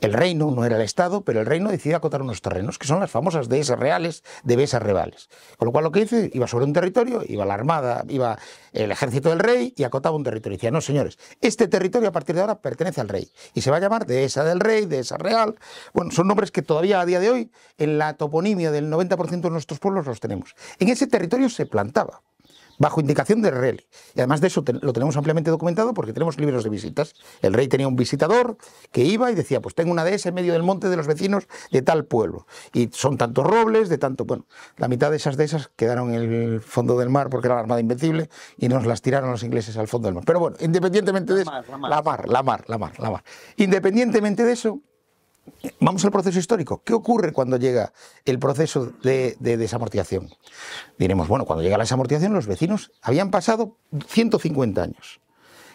el reino no era el Estado, pero el reino decide acotar unos terrenos, que son las famosas dehesas reales, dehesas reales. Con lo cual lo que hice, iba sobre un territorio, iba la armada, iba el ejército del rey y acotaba un territorio. Y decía, no señores, este territorio a partir de ahora pertenece al rey. Y se va a llamar dehesa del rey, dehesa real. Bueno, son nombres que todavía a día de hoy en la toponimia del 90% de nuestros pueblos los tenemos. En ese territorio se plantaba bajo indicación de rey. Y además de eso lo tenemos ampliamente documentado porque tenemos libros de visitas. El rey tenía un visitador que iba y decía, pues tengo una dehesa en medio del monte de los vecinos de tal pueblo. Y son tantos robles, de tanto... Bueno, la mitad de esas dehesas quedaron en el fondo del mar porque era la Armada Invencible y nos las tiraron los ingleses al fondo del mar. Pero bueno, independientemente de eso... la mar, la mar, la mar. La mar. Independientemente de eso, vamos al proceso histórico. ¿Qué ocurre cuando llega el proceso de, desamortización? Diremos, bueno, cuando llega la desamortización, los vecinos habían pasado 150 años.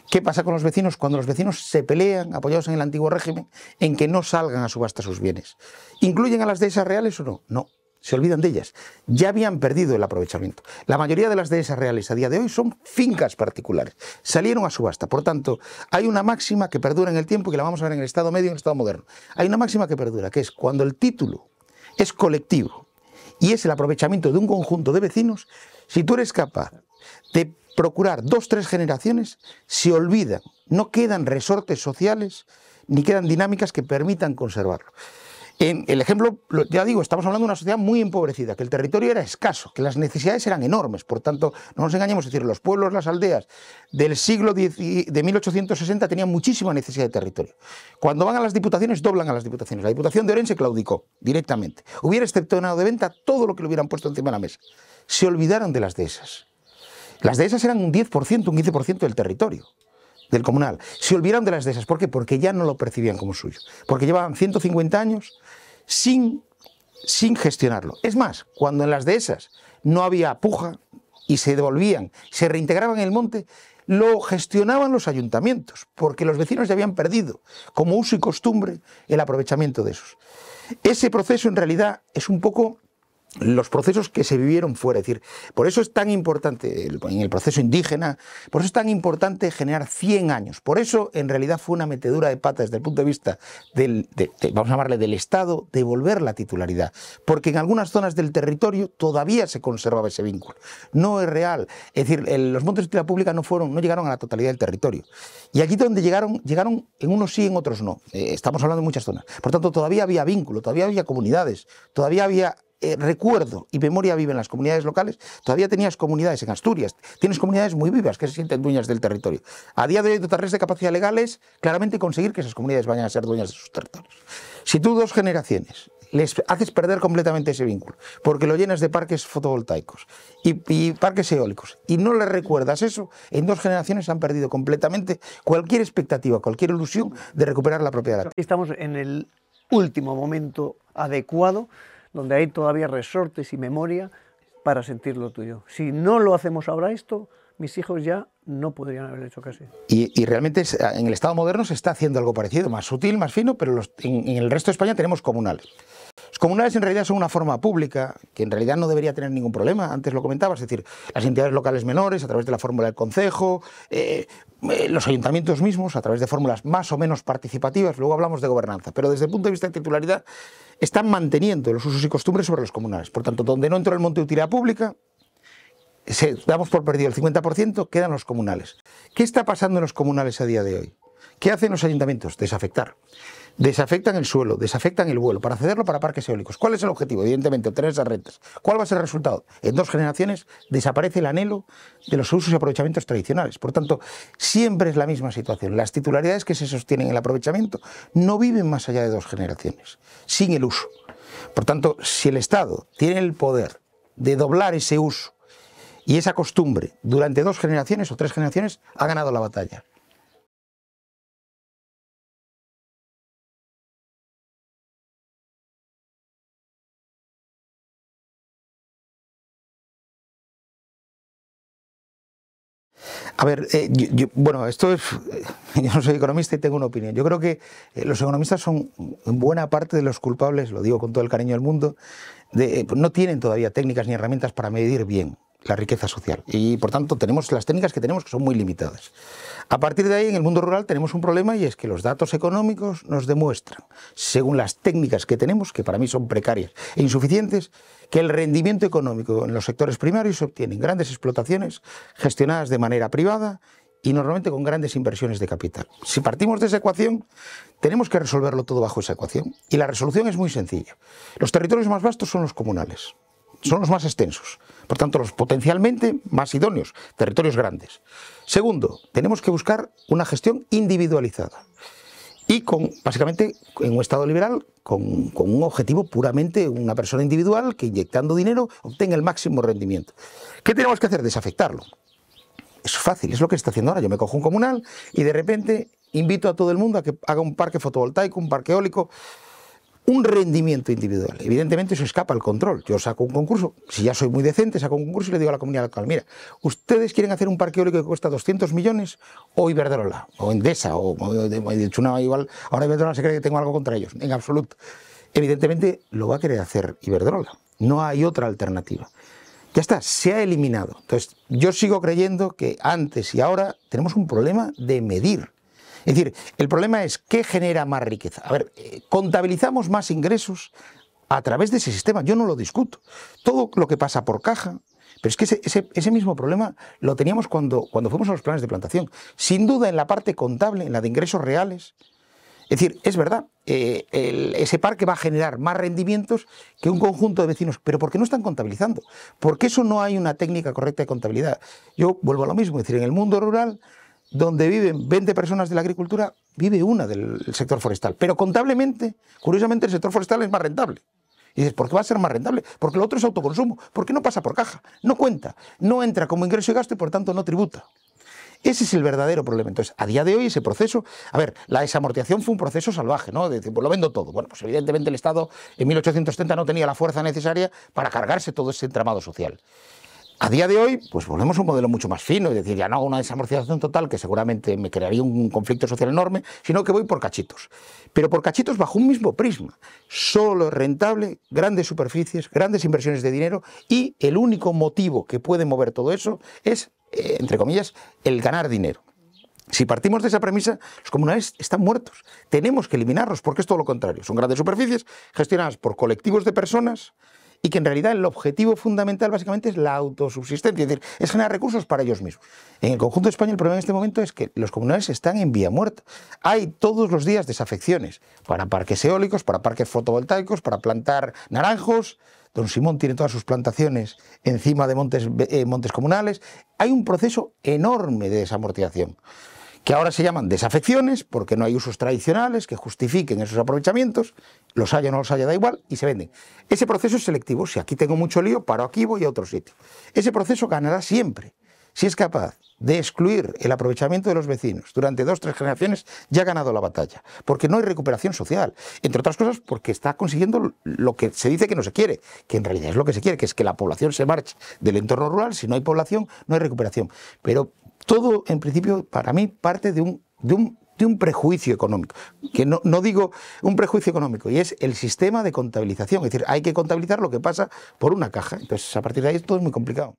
¿Qué pasa con los vecinos cuando los vecinos se pelean, apoyados en el antiguo régimen, en que no salgan a subasta sus bienes? ¿Incluyen a las dehesas reales o no? No se olvidan de ellas. Ya habían perdido el aprovechamiento. La mayoría de las dehesas reales a día de hoy son fincas particulares. Salieron a subasta. Por tanto, hay una máxima que perdura en el tiempo, que la vamos a ver en el Estado medio y en el Estado moderno. Hay una máxima que perdura, que es cuando el título es colectivo y es el aprovechamiento de un conjunto de vecinos, si tú eres capaz de procurar dos, tres generaciones, se olvidan. No quedan resortes sociales ni quedan dinámicas que permitan conservarlo. En el ejemplo, ya digo, estamos hablando de una sociedad muy empobrecida, que el territorio era escaso, que las necesidades eran enormes. Por tanto, no nos engañemos, es decir, los pueblos, las aldeas del siglo de 1860 tenían muchísima necesidad de territorio. Cuando van a las diputaciones, doblan a las diputaciones. La diputación de Orense claudicó directamente. Hubiera exceptuado de venta todo lo que le hubieran puesto encima de la mesa. Se olvidaron de las dehesas. Las dehesas eran un 10%, un 15% del territorio del comunal. Se olvidaron de las dehesas. ¿Por qué? Porque ya no lo percibían como suyo. Porque llevaban 150 años sin, sin gestionarlo. Es más, cuando en las dehesas no había puja y se devolvían, se reintegraban en el monte, lo gestionaban los ayuntamientos, porque los vecinos ya habían perdido, como uso y costumbre, el aprovechamiento de esos. Ese proceso en realidad es un poco los procesos que se vivieron fuera. Es decir, por eso es tan importante, en el proceso indígena, por eso es tan importante generar 100 años. Por eso, en realidad, fue una metedura de patas desde el punto de vista del, vamos a llamarle, del Estado, devolver la titularidad. Porque en algunas zonas del territorio todavía se conservaba ese vínculo. No es real. Es decir, los montes de la pública no, fueron, no llegaron a la totalidad del territorio. Y aquí donde llegaron, llegaron en unos sí, en otros no. Eh, estamos hablando de muchas zonas. Por tanto, todavía había vínculo, todavía había comunidades, todavía había eh, recuerdo y memoria vive en las comunidades locales, todavía tenías comunidades en Asturias, tienes comunidades muy vivas que se sienten dueñas del territorio. A día de hoy, dotarles de capacidad legal es claramente conseguir que esas comunidades vayan a ser dueñas de sus territorios. Si tú dos generaciones les haces perder completamente ese vínculo, porque lo llenas de parques fotovoltaicos y, y, parques eólicos, y no les recuerdas eso, en dos generaciones han perdido completamente cualquier expectativa, cualquier ilusión de recuperar la propiedad. Estamos en el último momento adecuado donde hay todavía resortes y memoria para sentir lo tuyo. Si no lo hacemos ahora esto, mis hijos ya no podrían haber hecho casi. Y, realmente en el Estado moderno se está haciendo algo parecido, más sutil, más fino, pero en el resto de España tenemos comunales. Los comunales en realidad son una forma pública que en realidad no debería tener ningún problema, antes lo comentaba es decir, las entidades locales menores a través de la fórmula del Consejo, eh, eh, los ayuntamientos mismos a través de fórmulas más o menos participativas, luego hablamos de gobernanza, pero desde el punto de vista de titularidad están manteniendo los usos y costumbres sobre los comunales. Por tanto, donde no entra el monte de utilidad pública, se, damos por perdido el 50%, quedan los comunales. ¿Qué está pasando en los comunales a día de hoy? ¿Qué hacen los ayuntamientos? Desafectar. Desafectan el suelo, desafectan el vuelo para cederlo para parques eólicos. ¿Cuál es el objetivo? Evidentemente, obtener esas rentas. ¿Cuál va a ser el resultado? En dos generaciones desaparece el anhelo de los usos y aprovechamientos tradicionales. Por tanto, siempre es la misma situación. Las titularidades que se sostienen en el aprovechamiento no viven más allá de dos generaciones, sin el uso. Por tanto, si el Estado tiene el poder de doblar ese uso y esa costumbre durante dos generaciones o tres generaciones, ha ganado la batalla. A ver, eh, yo, bueno, esto es, yo no soy economista y tengo una opinión. Yo creo que eh, los economistas son buena parte de los culpables, lo digo con todo el cariño del mundo, eh, no tienen todavía técnicas ni herramientas para medir bien la riqueza social. Y por tanto tenemos las técnicas que tenemos que son muy limitadas. A partir de ahí, en el mundo rural tenemos un problema y es que los datos económicos nos demuestran, según las técnicas que tenemos, que para mí son precarias e insuficientes, que el rendimiento económico en los sectores primarios se obtiene en grandes explotaciones gestionadas de manera privada y normalmente con grandes inversiones de capital. Si partimos de esa ecuación, tenemos que resolverlo todo bajo esa ecuación. Y la resolución es muy sencilla. Los territorios más vastos son los comunales son los más extensos, por tanto los potencialmente más idóneos, territorios grandes. Segundo, tenemos que buscar una gestión individualizada y con, básicamente en un Estado liberal con, con, un objetivo puramente una persona individual que inyectando dinero obtenga el máximo rendimiento. ¿Qué tenemos que hacer? Desafectarlo. Es fácil, es lo que está haciendo ahora. Yo me cojo un comunal y de repente invito a todo el mundo a que haga un parque fotovoltaico, un parque eólico, un rendimiento individual. Evidentemente eso escapa al control. Yo saco un concurso, si ya soy muy decente, saco un concurso y le digo a la comunidad local, mira, ustedes quieren hacer un parque eólico que cuesta 200 millones o Iberdrola, o Endesa, o, de igual, ahora Iberdrola se cree que tengo algo contra ellos, en absoluto. Evidentemente lo va a querer hacer Iberdrola, no hay otra alternativa. Ya está, se ha eliminado. Entonces, yo sigo creyendo que antes y ahora tenemos un problema de medir. Es decir, el problema es qué genera más riqueza. A ver, eh, contabilizamos más ingresos a través de ese sistema, yo no lo discuto. Todo lo que pasa por caja, pero es que ese, mismo problema lo teníamos cuando, cuando fuimos a los planes de plantación. Sin duda en la parte contable, en la de ingresos reales. Es decir, es verdad, eh, ese parque va a generar más rendimientos que un conjunto de vecinos, pero ¿por qué no están contabilizando? Porque eso no hay una técnica correcta de contabilidad. Yo vuelvo a lo mismo, es decir, en el mundo rural donde viven 20 personas de la agricultura, vive una del sector forestal. Pero contablemente, curiosamente, el sector forestal es más rentable. Y dices, ¿por qué va a ser más rentable? Porque lo otro es autoconsumo, porque no pasa por caja, no cuenta, no entra como ingreso y gasto y por tanto no tributa. Ese es el verdadero problema. Entonces, a día de hoy ese proceso, a ver, la desamortización fue un proceso salvaje, ¿no? De decir, pues lo vendo todo. Bueno, pues evidentemente el Estado en 1830, no tenía la fuerza necesaria para cargarse todo ese entramado social. A día de hoy, pues volvemos a un modelo mucho más fino, es decir, ya no hago una desamortización total que seguramente me crearía un conflicto social enorme, sino que voy por cachitos. Pero por cachitos bajo un mismo prisma. Solo es rentable grandes superficies, grandes inversiones de dinero y el único motivo que puede mover todo eso es, eh, entre comillas, el ganar dinero. Si partimos de esa premisa, los comunales están muertos. Tenemos que eliminarlos porque es todo lo contrario. Son grandes superficies gestionadas por colectivos de personas y que en realidad el objetivo fundamental básicamente es la autosubsistencia, es decir, es generar recursos para ellos mismos. En el conjunto de España el problema en este momento es que los comunales están en vía muerta. Hay todos los días desafecciones para parques eólicos, para parques fotovoltaicos, para plantar naranjos, Don Simón tiene todas sus plantaciones encima de montes, eh, montes comunales. Hay un proceso enorme de desamortización que ahora se llaman desafecciones, porque no hay usos tradicionales que justifiquen esos aprovechamientos, los haya o no los haya, da igual, y se venden. Ese proceso es selectivo, si aquí tengo mucho lío, paro aquí, voy a otro sitio. Ese proceso ganará siempre. Si es capaz de excluir el aprovechamiento de los vecinos durante dos, tres generaciones, ya ha ganado la batalla, porque no hay recuperación social, entre otras cosas porque está consiguiendo lo que se dice que no se quiere, que en realidad es lo que se quiere, que es que la población se marche del entorno rural, si no hay población, no hay recuperación. Pero todo en principio para mí parte de un, prejuicio económico, que no, digo un prejuicio económico, y es el sistema de contabilización, es decir, hay que contabilizar lo que pasa por una caja, entonces a partir de ahí todo es muy complicado.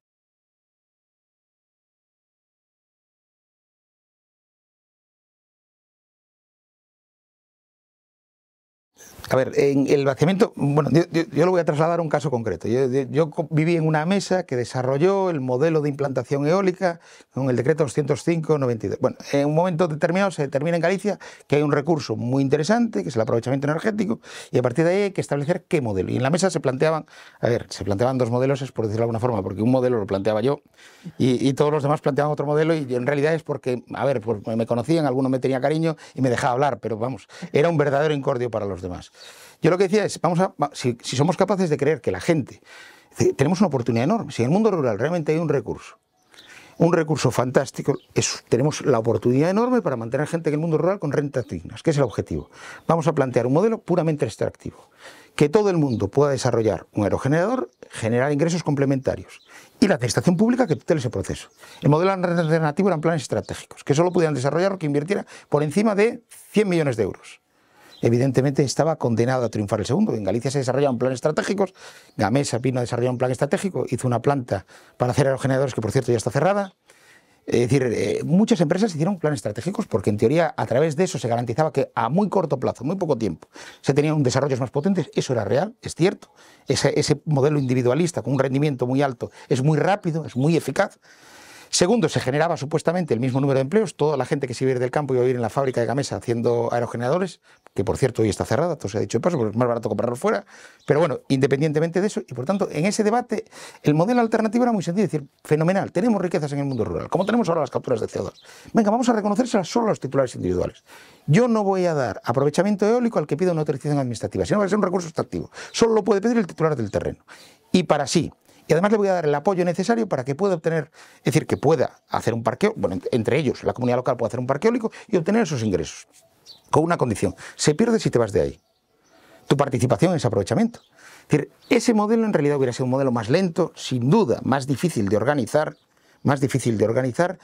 A ver, en el vaciamiento, bueno, yo, lo voy a trasladar a un caso concreto. Yo, viví en una mesa que desarrolló el modelo de implantación eólica con el decreto 205-92. Bueno, en un momento determinado se determina en Galicia que hay un recurso muy interesante, que es el aprovechamiento energético, y a partir de ahí hay que establecer qué modelo. Y en la mesa se planteaban, a ver, se planteaban dos modelos, es por decirlo de alguna forma, porque un modelo lo planteaba yo y, todos los demás planteaban otro modelo, y en realidad es porque, a ver, pues me conocían, alguno me tenía cariño y me dejaba hablar, pero vamos, era un verdadero incordio para los demás. Yo lo que decía es, si, somos capaces de creer que la gente, tenemos una oportunidad enorme, si en el mundo rural realmente hay un recurso, un recurso fantástico, tenemos la oportunidad enorme para mantener gente en el mundo rural con rentas dignas, que es el objetivo. Vamos a plantear un modelo puramente extractivo, que todo el mundo pueda desarrollar un aerogenerador, generar ingresos complementarios y la administración pública que tutele ese proceso. El modelo alternativo eran planes estratégicos, que solo pudieran desarrollar o que invirtiera por encima de 100 millones de euros evidentemente estaba condenado a triunfar el segundo. En Galicia se desarrollaban planes estratégicos, Gamesa vino a un plan estratégico, hizo una planta para hacer aerogeneradores que por cierto ya está cerrada. Es decir, eh, muchas empresas hicieron planes estratégicos porque en teoría a través de eso se garantizaba que a muy corto plazo, muy poco tiempo, se tenían desarrollos más potentes. Eso era real, es cierto. Ese, ese modelo individualista con un rendimiento muy alto es muy rápido, es muy eficaz. Segundo, se generaba supuestamente el mismo número de empleos, toda la gente que se iba a ir del campo iba a ir en la fábrica de Gamesa haciendo aerogeneradores, que por cierto hoy está cerrada, todo se ha dicho de paso, porque es más barato comprarlo fuera, pero bueno, independientemente de eso, y por tanto, en ese debate, el modelo alternativo era muy sencillo, es decir, fenomenal, tenemos riquezas en el mundo rural, como tenemos ahora las capturas de CO2, venga, vamos a reconocérselas solo a los titulares individuales. Yo no voy a dar aprovechamiento eólico al que pida una autorización administrativa, sino va a ser un recurso extractivo, solo lo puede pedir el titular del terreno. Y para sí, y además le voy a dar el apoyo necesario para que pueda obtener, es decir, que pueda hacer un parqueo, bueno, entre ellos, la comunidad local puede hacer un parqueólico y obtener esos ingresos. Con una condición, se pierde si te vas de ahí. Tu participación es aprovechamiento. Es decir, ese modelo en realidad hubiera sido un modelo más lento, sin duda, más difícil de organizar, más difícil de organizar,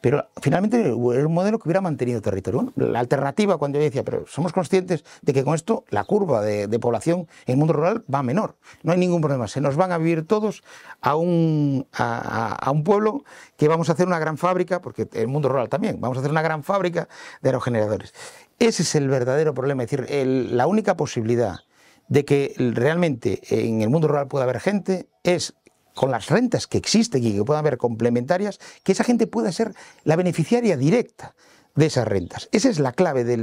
pero finalmente era un modelo que hubiera mantenido territorio. la alternativa, cuando yo decía, pero somos conscientes de que con esto la curva de, población en el mundo rural va menor. No hay ningún problema. Se nos van a vivir todos a un, a, un pueblo que vamos a hacer una gran fábrica, porque en el mundo rural también, vamos a hacer una gran fábrica de aerogeneradores. Ese es el verdadero problema. Es decir, la única posibilidad de que realmente en el mundo rural pueda haber gente es con las rentas que existen y que puedan haber complementarias, que esa gente pueda ser la beneficiaria directa de esas rentas. Esa es la clave de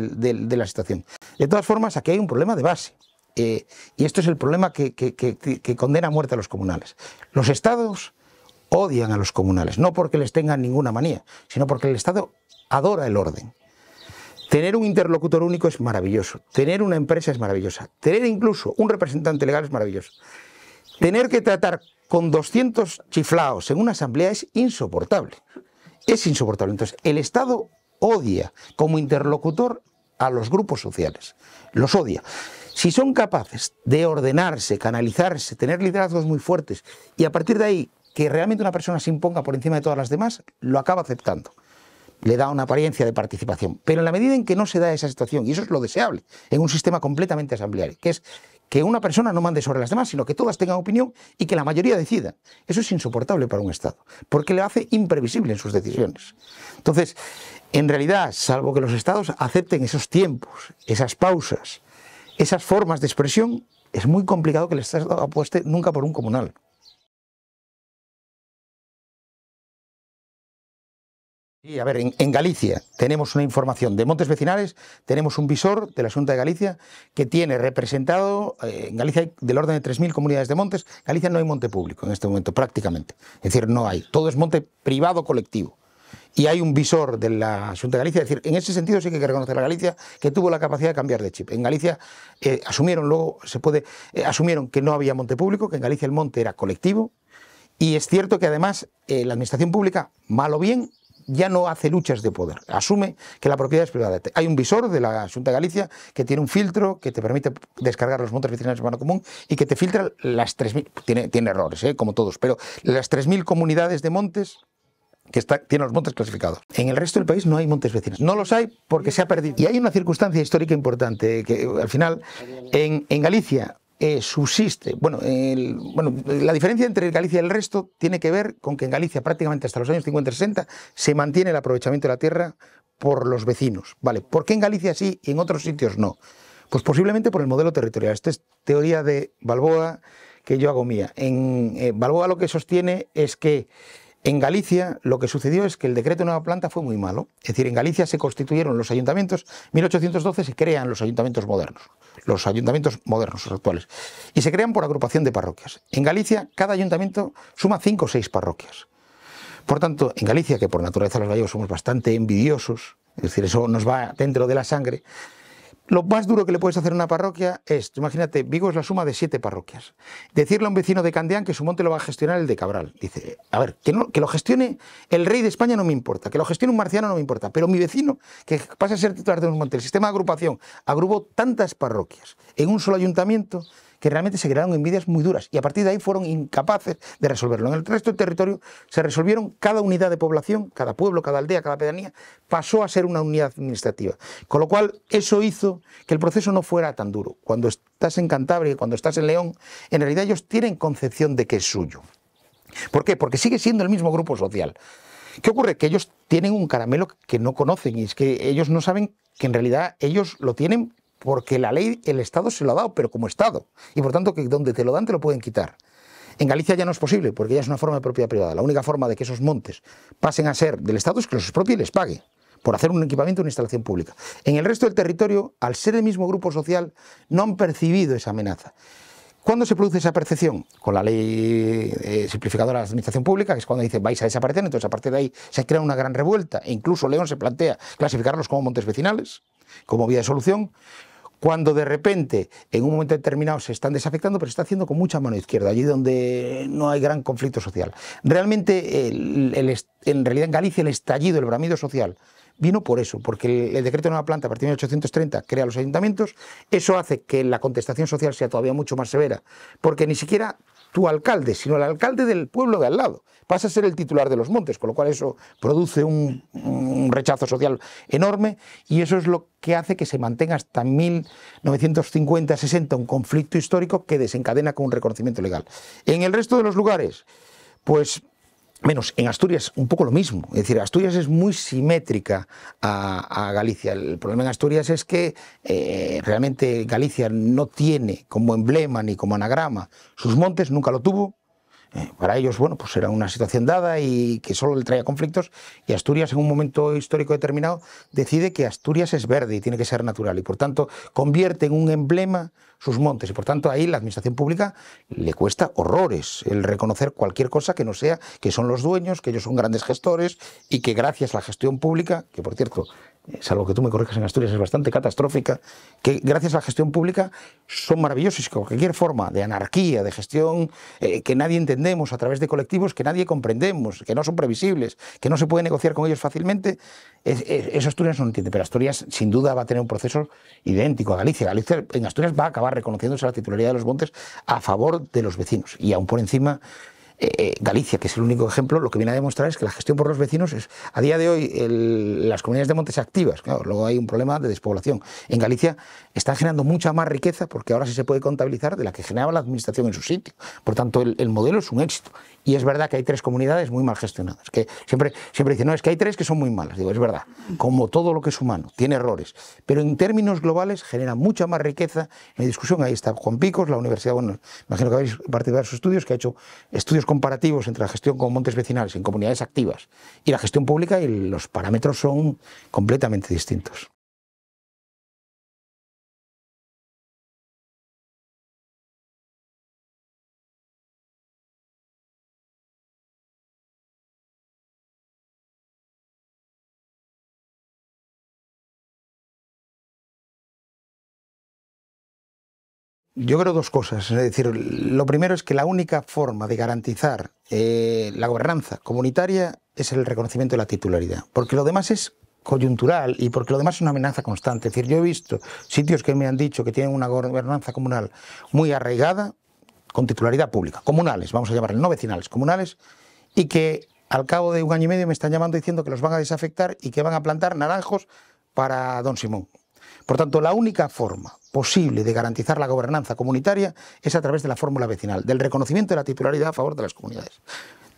la situación. De todas formas, aquí hay un problema de base. Eh, y esto es el problema que, que, condena a muerte a los comunales. Los estados odian a los comunales, no porque les tengan ninguna manía, sino porque el estado adora el orden. Tener un interlocutor único es maravilloso, tener una empresa es maravillosa, tener incluso un representante legal es maravilloso. Tener que tratar con 200 chiflaos en una asamblea es insoportable. Es insoportable. Entonces, el Estado odia como interlocutor a los grupos sociales. Los odia. Si son capaces de ordenarse, canalizarse, tener liderazgos muy fuertes y a partir de ahí que realmente una persona se imponga por encima de todas las demás, lo acaba aceptando. Le da una apariencia de participación. Pero en la medida en que no se da esa situación, y eso es lo deseable en un sistema completamente asambleario, que es que una persona no mande sobre las demás, sino que todas tengan opinión y que la mayoría decida. Eso es insoportable para un Estado, porque le hace imprevisible en sus decisiones. Entonces, en realidad, salvo que los Estados acepten esos tiempos, esas pausas, esas formas de expresión, es muy complicado que el Estado apueste nunca por un comunal. a ver, en, Galicia tenemos una información de Montes Vecinales, tenemos un visor de la Junta de Galicia que tiene representado, eh, en Galicia hay del orden de 3.000 comunidades de montes, en Galicia no hay monte público en este momento prácticamente, es decir, no hay, todo es monte privado colectivo. Y hay un visor de la Junta de Galicia, es decir, en ese sentido sí que hay que reconocer a Galicia que tuvo la capacidad de cambiar de chip. En Galicia eh, asumieron luego, se puede, eh, asumieron que no había monte público, que en Galicia el monte era colectivo, y es cierto que además la administración pública, mal o bien, ya no hace luchas de poder, asume que la propiedad es privada. Hay un visor de la Junta de Galicia que tiene un filtro que te permite descargar los montes vecinos de mano común y que te filtra las 3.000, tiene, tiene errores, ¿eh? como todos, pero las 3.000 comunidades de montes que está, tiene los montes clasificados. En el resto del país no hay montes vecinos. No los hay porque se ha perdido. Y hay una circunstancia histórica importante, que al final en Galicia eh, subsiste. Bueno, bueno, la diferencia entre Galicia y el resto tiene que ver con que en Galicia prácticamente hasta los años 50-60 se mantiene el aprovechamiento de la tierra por los vecinos. ¿vale? ¿Por qué en Galicia sí y en otros sitios no? Pues posiblemente por el modelo territorial. Esta es teoría de Balboa que yo hago mía. En eh, Balboa lo que sostiene es que en Galicia lo que sucedió es que el decreto de nueva planta fue muy malo. Es decir, en Galicia se constituyeron los ayuntamientos, en 1812 se crean los ayuntamientos modernos, los ayuntamientos modernos los actuales, y se crean por agrupación de parroquias. En Galicia cada ayuntamiento suma cinco o seis parroquias. Por tanto, en Galicia, que por naturaleza los gallegos somos bastante envidiosos, es decir, eso nos va dentro de la sangre, lo más duro que le puedes hacer a una parroquia es, imagínate, Vigo es la suma de siete parroquias. Decirle a un vecino de Candeán que su monte lo va a gestionar el de Cabral. Dice, a ver, que, no, que lo gestione el rey de España no me importa, que lo gestione un marciano no me importa, pero mi vecino, que pasa a ser titular de un monte, el sistema de agrupación agrupó tantas parroquias en un solo ayuntamiento que realmente se crearon envidias muy duras y a partir de ahí fueron incapaces de resolverlo. En el resto del territorio se resolvieron cada unidad de población, cada pueblo, cada aldea, cada pedanía, pasó a ser una unidad administrativa. Con lo cual, eso hizo que el proceso no fuera tan duro. Cuando estás en Cantabria, cuando estás en León, en realidad ellos tienen concepción de que es suyo. ¿Por qué? Porque sigue siendo el mismo grupo social. ¿Qué ocurre? Que ellos tienen un caramelo que no conocen y es que ellos no saben que en realidad ellos lo tienen porque la ley, el Estado se lo ha dado, pero como Estado. Y por tanto, que donde te lo dan, te lo pueden quitar. En Galicia ya no es posible, porque ya es una forma de propiedad privada. La única forma de que esos montes pasen a ser del Estado es que los expropie y les pague por hacer un equipamiento, una instalación pública. En el resto del territorio, al ser el mismo grupo social, no han percibido esa amenaza. ¿Cuándo se produce esa percepción? Con la ley eh, simplificadora de la administración pública, que es cuando dice vais a desaparecer, entonces a partir de ahí se crea una gran revuelta, e incluso León se plantea clasificarlos como montes vecinales, como vía de solución cuando de repente, en un momento determinado, se están desafectando, pero se está haciendo con mucha mano izquierda, allí donde no hay gran conflicto social. Realmente, en realidad en Galicia, el estallido, el bramido social vino por eso, porque el, decreto de nueva planta a partir de 1830 crea los ayuntamientos, eso hace que la contestación social sea todavía mucho más severa, porque ni siquiera tu alcalde, sino el alcalde del pueblo de al lado, pasa a ser el titular de los montes, con lo cual eso produce un, un rechazo social enorme y eso es lo que hace que se mantenga hasta 1950-60 un conflicto histórico que desencadena con un reconocimiento legal. En el resto de los lugares, pues Menos en Asturias, un poco lo mismo. Es decir, Asturias es muy simétrica a, Galicia. El problema en Asturias es que eh, realmente Galicia no tiene como emblema ni como anagrama sus montes, nunca lo tuvo, eh, para ellos, bueno, pues era una situación dada y que solo le traía conflictos. Y Asturias, en un momento histórico determinado, decide que Asturias es verde y tiene que ser natural. Y por tanto, convierte en un emblema sus montes. Y por tanto, ahí la administración pública le cuesta horrores el reconocer cualquier cosa que no sea que son los dueños, que ellos son grandes gestores y que gracias a la gestión pública, que por cierto eh, salvo que tú me corrijas en Asturias, es bastante catastrófica, que gracias a la gestión pública son maravillosos, con cualquier forma de anarquía, de gestión eh, que nadie entendemos a través de colectivos que nadie comprendemos, que no son previsibles, que no se puede negociar con ellos fácilmente, eso Asturias no lo entiende, pero Asturias sin duda va a tener un proceso idéntico a Galicia. Galicia en Asturias va a acabar reconociéndose la titularidad de los montes a favor de los vecinos y aún por encima eh, eh, Galicia, que es el único ejemplo, lo que viene a demostrar es que la gestión por los vecinos es, a día de hoy, las comunidades de montes activas, claro, luego hay un problema de despoblación. En Galicia está generando mucha más riqueza porque ahora sí se puede contabilizar de la que generaba la administración en su sitio. Por tanto, el, modelo es un éxito. Y es verdad que hay tres comunidades muy mal gestionadas. Que siempre, siempre dicen, no, es que hay tres que son muy malas. Digo, es verdad. Como todo lo que es humano, tiene errores. Pero en términos globales genera mucha más riqueza. En la discusión ahí está Juan Picos, la universidad, bueno, imagino que habéis participado en sus estudios, que ha hecho estudios comparativos entre la gestión con montes vecinales en comunidades activas y la gestión pública y los parámetros son completamente distintos. Yo creo dos cosas. Es decir, lo primero es que la única forma de garantizar eh, la gobernanza comunitaria es el reconocimiento de la titularidad, porque lo demás es coyuntural y porque lo demás es una amenaza constante. Es decir, yo he visto sitios que me han dicho que tienen una gobernanza comunal muy arraigada, con titularidad pública, comunales, vamos a llamarle, no vecinales, comunales, y que al cabo de un año y medio me están llamando diciendo que los van a desafectar y que van a plantar naranjos para don Simón. Por tanto, la única forma posible de garantizar la gobernanza comunitaria es a través de la fórmula vecinal, del reconocimiento de la titularidad a favor de las comunidades.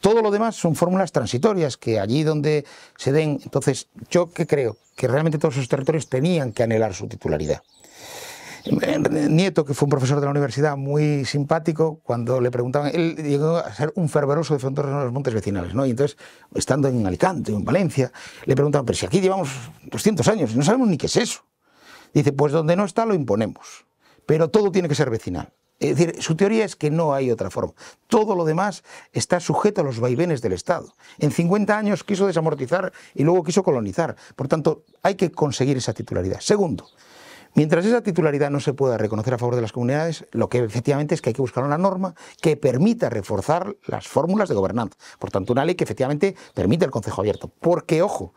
Todo lo demás son fórmulas transitorias que allí donde se den, entonces yo que creo que realmente todos esos territorios tenían que anhelar su titularidad. Eh, Nieto, que fue un profesor de la universidad muy simpático, cuando le preguntaban, él llegó a ser un fervoroso defensor de los montes vecinales, ¿no? Y entonces, estando en Alicante, en Valencia, le preguntaban, pero si aquí llevamos 200 años, no sabemos ni qué es eso. Dice, pues donde no está lo imponemos, pero todo tiene que ser vecinal. Es decir, su teoría es que no hay otra forma. Todo lo demás está sujeto a los vaivenes del Estado. En 50 años quiso desamortizar y luego quiso colonizar. Por tanto, hay que conseguir esa titularidad. Segundo, Mientras esa titularidad no se pueda reconocer a favor de las comunidades, lo que efectivamente es que hay que buscar una norma que permita reforzar las fórmulas de gobernanza. Por tanto, una ley que efectivamente permita el Consejo Abierto. Porque, ojo,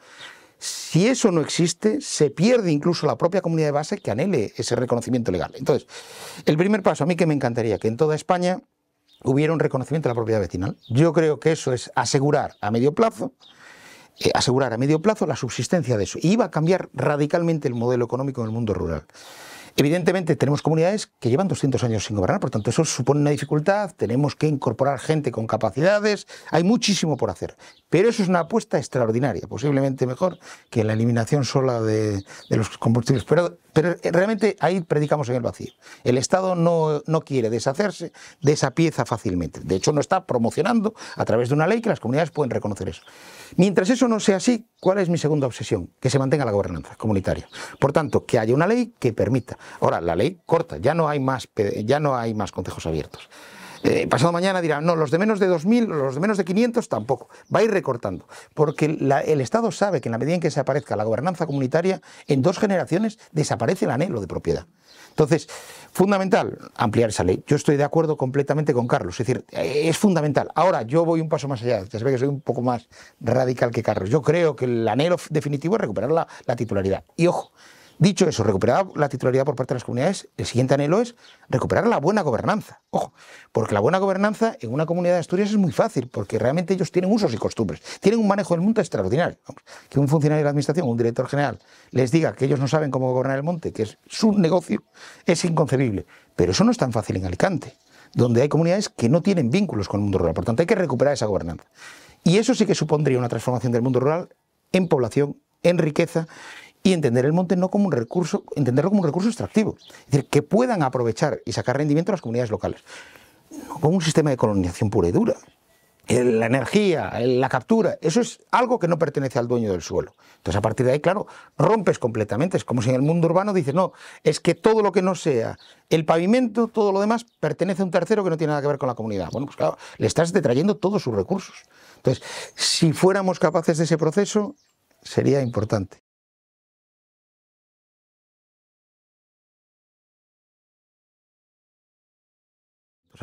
si eso no existe, se pierde incluso la propia comunidad de base que anhele ese reconocimiento legal. Entonces, el primer paso, a mí que me encantaría que en toda España hubiera un reconocimiento de la propiedad vecinal. Yo creo que eso es asegurar a medio plazo eh, asegurar a medio plazo la subsistencia de eso. Y iba a cambiar radicalmente el modelo económico en el mundo rural. Evidentemente tenemos comunidades que llevan 200 años sin gobernar, por tanto eso supone una dificultad, tenemos que incorporar gente con capacidades, hay muchísimo por hacer, pero eso es una apuesta extraordinaria, posiblemente mejor que la eliminación sola de, los combustibles pero pero eh, realmente ahí predicamos en el vacío. El Estado no, quiere deshacerse de esa pieza fácilmente. De hecho, no está promocionando a través de una ley que las comunidades pueden reconocer eso. Mientras eso no sea así, ¿cuál es mi segunda obsesión? Que se mantenga la gobernanza comunitaria. Por tanto, que haya una ley que permita. Ahora, la ley corta, ya no hay más, ya no hay más consejos abiertos. Eh, pasado mañana dirán, no, los de menos de 2.000, los de menos de 500 tampoco. Va a ir recortando, porque el Estado sabe que en la medida en que se aparezca la gobernanza comunitaria, en dos generaciones desaparece el anhelo de propiedad. Entonces, fundamental ampliar esa ley. Yo estoy de acuerdo completamente con Carlos, es decir, eh, es fundamental. Ahora, yo voy un paso más allá, ya se que soy un poco más radical que Carlos. Yo creo que el anhelo definitivo es recuperar la, la titularidad. Y ojo, Dicho eso, recuperar la titularidad por parte de las comunidades, el siguiente anhelo es recuperar la buena gobernanza. Ojo, porque la buena gobernanza en una comunidad de Asturias es muy fácil, porque realmente ellos tienen usos y costumbres, tienen un manejo del mundo extraordinario. Que un funcionario de la administración, un director general, les diga que ellos no saben cómo gobernar el monte, que es su negocio, es inconcebible. Pero eso no es tan fácil en Alicante, donde hay comunidades que no tienen vínculos con el mundo rural. Por tanto, hay que recuperar esa gobernanza. Y eso sí que supondría una transformación del mundo rural en población, en riqueza y entender el monte no como un recurso, entenderlo como un recurso extractivo, es decir, que puedan aprovechar y sacar rendimiento a las comunidades locales, no como un sistema de colonización pura y dura. La energía, la captura, eso es algo que no pertenece al dueño del suelo. Entonces, a partir de ahí, claro, rompes completamente. Es como si en el mundo urbano dices, no, es que todo lo que no sea el pavimento, todo lo demás, pertenece a un tercero que no tiene nada que ver con la comunidad. Bueno, pues claro, le estás detrayendo todos sus recursos. Entonces, si fuéramos capaces de ese proceso, sería importante.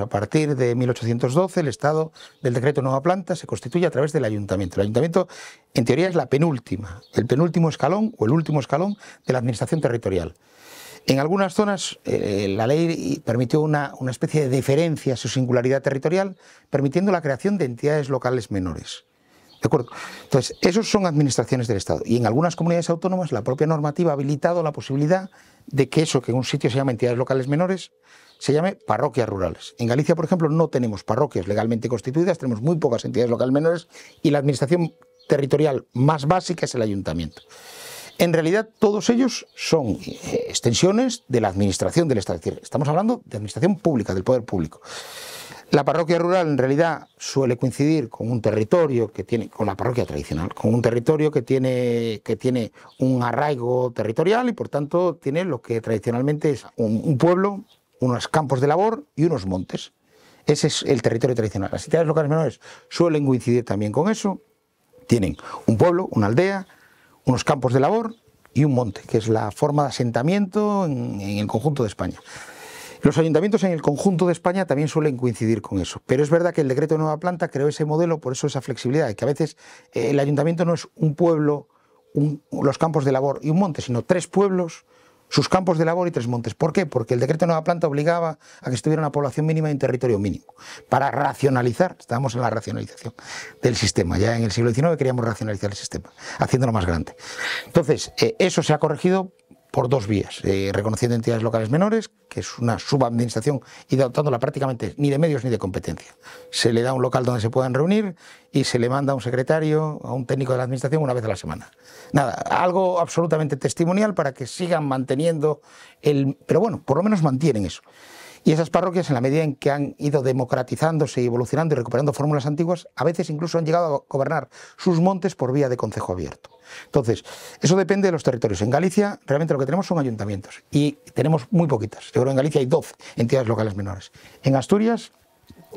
a partir de 1812, el Estado del decreto Nueva Planta se constituye a través del ayuntamiento. El ayuntamiento, en teoría, es la penúltima, el penúltimo escalón o el último escalón de la administración territorial. En algunas zonas eh, la ley permitió una, especie de diferencia, a su singularidad territorial, permitiendo la creación de entidades locales menores. ¿De acuerdo? Entonces, esos son administraciones del Estado. Y en algunas comunidades autónomas la propia normativa ha habilitado la posibilidad de que eso que en un sitio se llama entidades locales menores se llame parroquias rurales. En Galicia, por ejemplo, no tenemos parroquias legalmente constituidas, tenemos muy pocas entidades locales menores y la administración territorial más básica es el ayuntamiento. En realidad, todos ellos son eh, extensiones de la administración del Estado. decir, estamos hablando de administración pública, del poder público. La parroquia rural, en realidad, suele coincidir con un territorio que tiene, con la parroquia tradicional, con un territorio que tiene, que tiene un arraigo territorial y, por tanto, tiene lo que tradicionalmente es un pueblo unos campos de labor y unos montes. Ese es el territorio tradicional. Las ciudades locales menores suelen coincidir también con eso. Tienen un pueblo, una aldea, unos campos de labor y un monte, que es la forma de asentamiento en, el conjunto de España. Los ayuntamientos en el conjunto de España también suelen coincidir con eso, pero es verdad que el decreto de nueva planta creó ese modelo, por eso esa flexibilidad, que a veces eh, el ayuntamiento no es un pueblo, los campos de labor y un monte, sino tres pueblos, sus campos de labor y tres montes. ¿Por qué? Porque el decreto de Nueva Planta obligaba a que estuviera una población mínima y un territorio mínimo, para racionalizar, estábamos en la racionalización del sistema, ya en el siglo XIX queríamos racionalizar el sistema, haciéndolo más grande. Entonces, eh, eso se ha corregido por dos vías, eh, reconociendo entidades locales menores, que es una subadministración y dotándola prácticamente ni de medios ni de competencia. Se le da un local donde se puedan reunir y se le manda a un secretario, a un técnico de la administración una vez a la semana. Nada, algo absolutamente testimonial para que sigan manteniendo el... Pero bueno, por lo menos mantienen eso. Y esas parroquias, en la medida en que han ido democratizándose y evolucionando y recuperando fórmulas antiguas, a veces incluso han llegado a gobernar sus montes por vía de concejo abierto. Entonces, eso depende de los territorios. En Galicia, realmente lo que tenemos son ayuntamientos y tenemos muy poquitas. Yo creo que en Galicia hay 12 entidades locales menores. En Asturias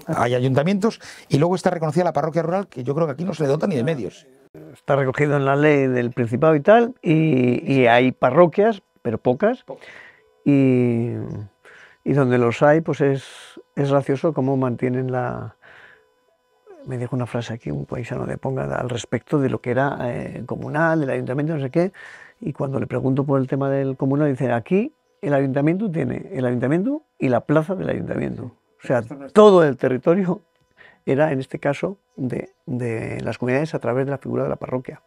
hay ayuntamientos y luego está reconocida la parroquia rural, que yo creo que aquí no se le dota ni de medios. Está recogido en la ley del Principado y tal, y, y hay parroquias, pero pocas. Y y donde los hay, pues es, es gracioso cómo mantienen la... Me dijo una frase aquí, un paisano de Ponga, al respecto de lo que era eh, comunal, del ayuntamiento, no sé qué. Y cuando le pregunto por el tema del comunal, dice, aquí el ayuntamiento tiene el ayuntamiento y la plaza del ayuntamiento. O sea, todo el territorio era, en este caso, de, de las comunidades a través de la figura de la parroquia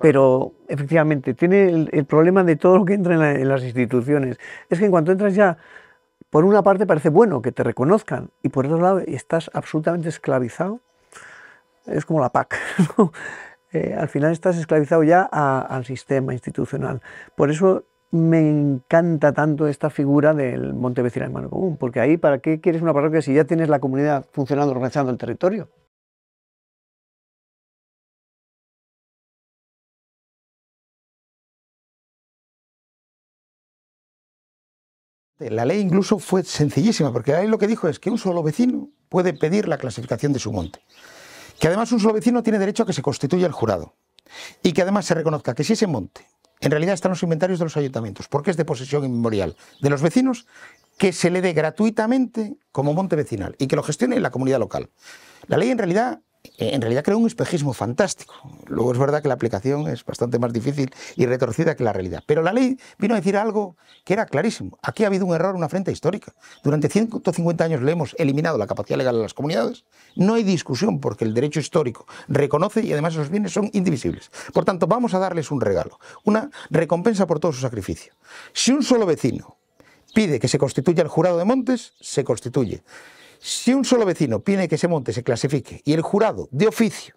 pero efectivamente tiene el, problema de todo lo que entra en, las instituciones. Es que en cuanto entras ya por una parte parece bueno que te reconozcan y por otro lado estás absolutamente esclavizado. Es como la PAC. Eh, al final estás esclavizado ya al sistema institucional. Por eso me encanta tanto esta figura del vecino en Mano Común, porque ahí, ¿para qué quieres una parroquia si ya tienes la comunidad funcionando, organizando el territorio? Este, la ley incluso fue sencillísima, porque la ley lo que dijo es que un solo vecino puede pedir la clasificación de su monte. Que además un solo vecino tiene derecho a que se constituya el jurado. Y que además se reconozca que si ese monte en realidad está en los inventarios de los ayuntamientos, porque es de posesión inmemorial de los vecinos, que se le dé gratuitamente como monte vecinal y que lo gestione la comunidad local. La ley en realidad eh, en realidad creo un espejismo fantástico. Luego es verdad que la aplicación es bastante más difícil y retorcida que la realidad. Pero la ley vino a decir algo que era clarísimo. Aquí ha habido un error, una afrenta histórica. Durante 150 años le hemos eliminado la capacidad legal de las comunidades. No hay discusión porque el derecho histórico reconoce y además esos bienes son indivisibles. Por tanto, vamos a darles un regalo, una recompensa por todo su sacrificio. Si un solo vecino pide que se constituya el jurado de Montes, se constituye. Si un solo vecino pide que ese monte se clasifique y el jurado de oficio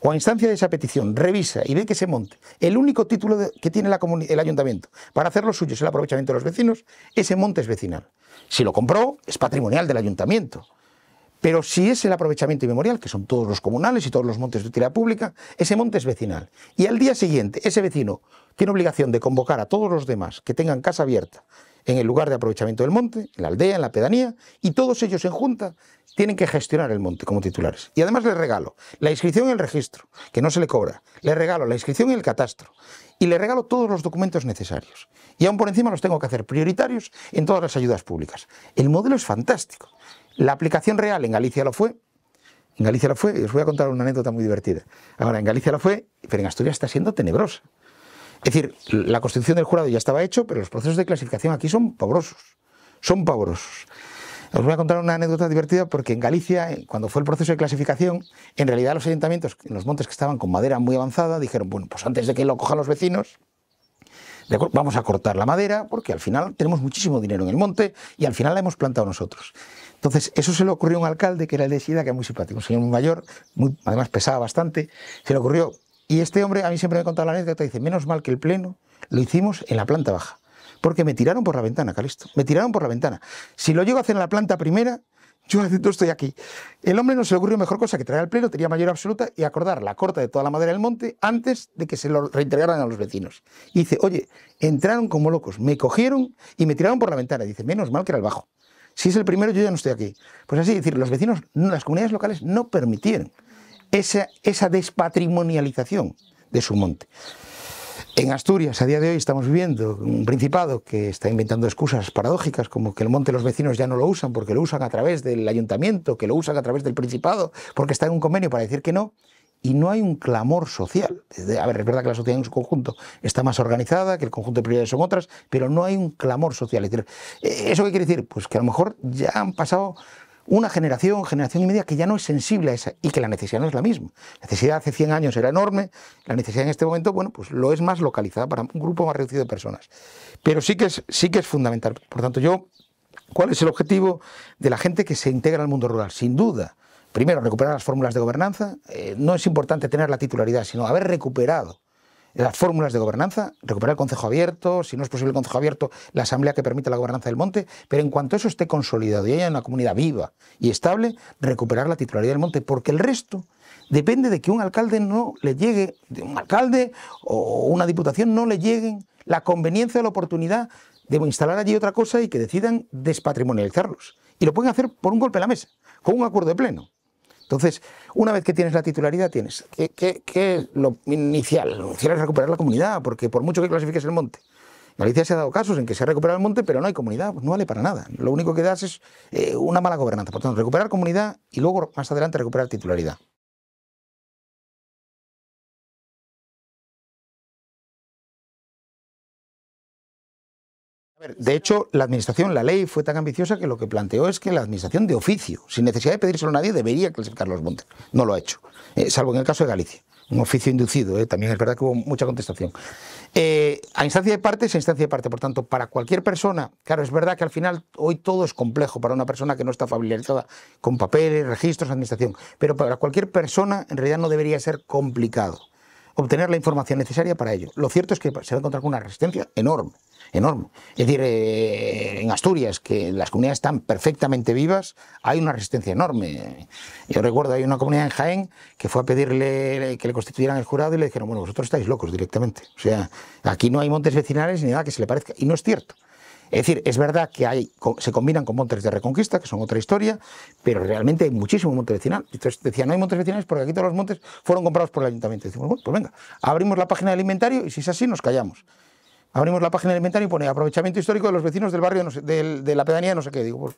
o a instancia de esa petición revisa y ve que ese monte, el único título que tiene el ayuntamiento para hacer suyo es el aprovechamiento de los vecinos, ese monte es vecinal. Si lo compró, es patrimonial del ayuntamiento. Pero si es el aprovechamiento inmemorial, que son todos los comunales y todos los montes de utilidad pública, ese monte es vecinal. Y al día siguiente, ese vecino tiene obligación de convocar a todos los demás que tengan casa abierta en el lugar de aprovechamiento del monte, en la aldea, en la pedanía, y todos ellos en junta tienen que gestionar el monte como titulares. Y además les regalo la inscripción en el registro, que no se le cobra, les regalo la inscripción en el catastro, y le regalo todos los documentos necesarios. Y aún por encima los tengo que hacer prioritarios en todas las ayudas públicas. El modelo es fantástico. La aplicación real en Galicia lo fue, en Galicia lo fue, y os voy a contar una anécdota muy divertida. Ahora, en Galicia lo fue, pero en Asturias está siendo tenebrosa. Es decir, la constitución del jurado ya estaba hecho, pero los procesos de clasificación aquí son pavorosos. Son pavorosos. Os voy a contar una anécdota divertida porque en Galicia, eh, cuando fue el proceso de clasificación, en realidad los ayuntamientos en los montes que estaban con madera muy avanzada dijeron, bueno, pues antes de que lo cojan los vecinos, vamos a cortar la madera porque al final tenemos muchísimo dinero en el monte y al final la hemos plantado nosotros. Entonces, eso se le ocurrió a un alcalde que era el de Sida, que es muy simpático, un señor muy mayor, muy, además pesaba bastante, se le ocurrió y este hombre a mí siempre me contado la anécdota, dice, menos mal que el pleno lo hicimos en la planta baja, porque me tiraron por la ventana, Calisto, me tiraron por la ventana. Si lo llego a hacer en la planta primera, yo estoy aquí. El hombre no se ocurrió mejor cosa que traer el pleno, tenía mayor absoluta, y acordar la corta de toda la madera del monte antes de que se lo reintegraran a los vecinos. Y dice, oye, entraron como locos, me cogieron y me tiraron por la ventana. dice, menos mal que era el bajo. Si es el primero, yo ya no estoy aquí. Pues así, decir, los vecinos, las comunidades locales no permitieron esa, despatrimonialización de su monte. En Asturias, a día de hoy, estamos viviendo un principado que está inventando excusas paradójicas, como que el monte los vecinos ya no lo usan porque lo usan a través del ayuntamiento, que lo usan a través del principado, porque está en un convenio para decir que no. Y no hay un clamor social. A ver, es verdad que la sociedad en su conjunto está más organizada, que el conjunto de prioridades son otras, pero no hay un clamor social. Eh, ¿Eso qué quiere decir? Pues que a lo mejor ya han pasado una generación, generación y media que ya no es sensible a esa y que la necesidad no es la misma. La necesidad hace 100 años era enorme, la necesidad en este momento, bueno, pues lo es más localizada para un grupo más reducido de personas. Pero sí que es, sí que es fundamental. Por tanto, yo, ¿cuál es el objetivo de la gente que se integra al mundo rural? Sin duda, primero, recuperar las fórmulas de gobernanza. Eh, no es importante tener la titularidad, sino haber recuperado las fórmulas de gobernanza, recuperar el Consejo Abierto, si no es posible el Consejo Abierto, la Asamblea que permita la gobernanza del monte, pero en cuanto eso esté consolidado y haya una comunidad viva y estable, recuperar la titularidad del monte, porque el resto depende de que un alcalde no le llegue, un alcalde o una diputación no le lleguen la conveniencia o la oportunidad de instalar allí otra cosa y que decidan despatrimonializarlos. Y lo pueden hacer por un golpe a la mesa, con un acuerdo de pleno. Entonces, una vez que tienes la titularidad, tienes que, lo inicial, lo inicial es recuperar la comunidad, porque por mucho que clasifiques el monte, Galicia se ha dado casos en que se ha recuperado el monte, pero no hay comunidad, no vale para nada. Lo único que das es eh, una mala gobernanza. Por tanto, recuperar comunidad y luego más adelante recuperar titularidad. De hecho, la administración, la ley fue tan ambiciosa que lo que planteó es que la administración de oficio, sin necesidad de pedírselo a nadie, debería clasificar los montes. No lo ha hecho, eh, salvo en el caso de Galicia. Un oficio inducido, eh, también es verdad que hubo mucha contestación. Eh, a instancia de parte, es a instancia de parte. Por tanto, para cualquier persona, claro, es verdad que al final hoy todo es complejo para una persona que no está familiarizada con papeles, registros, administración. Pero para cualquier persona, en realidad no debería ser complicado obtener la información necesaria para ello. Lo cierto es que se va a encontrar con una resistencia enorme, enorme. Es decir, eh, en Asturias, que las comunidades están perfectamente vivas, hay una resistencia enorme. Yo recuerdo, hay una comunidad en Jaén que fue a pedirle que le constituyeran el jurado y le dijeron, bueno, vosotros estáis locos directamente. O sea, aquí no hay montes vecinales ni nada que se le parezca. Y no es cierto. Es decir, es verdad que hay, se combinan con montes de Reconquista, que son otra historia, pero realmente hay muchísimo montes vecinales. Entonces decía, no hay montes vecinales porque aquí todos los montes fueron comprados por el ayuntamiento. decimos, bueno, pues venga, abrimos la página del inventario y si es así nos callamos. Abrimos la página del inventario y pone aprovechamiento histórico de los vecinos del barrio de, la pedanía no sé qué. Digo, pues,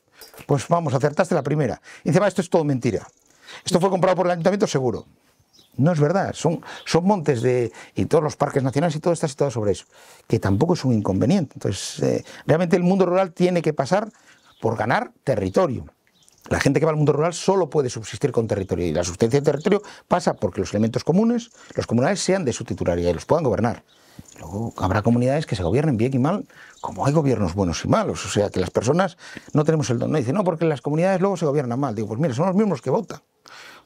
pues vamos, acertaste la primera. Y encima esto es todo mentira. Esto fue comprado por el ayuntamiento seguro. No es verdad, son, montes de, y todos los parques nacionales y todo está situado sobre eso, que tampoco es un inconveniente. Entonces, eh, realmente el mundo rural tiene que pasar por ganar territorio. La gente que va al mundo rural solo puede subsistir con territorio y la sustancia de territorio pasa porque los elementos comunes, los comunales sean de su titularidad y los puedan gobernar. Luego habrá comunidades que se gobiernen bien y mal, como hay gobiernos buenos y malos. O sea, que las personas no tenemos el don. No dicen, no, porque las comunidades luego se gobiernan mal. Digo, pues mira, son los mismos que votan.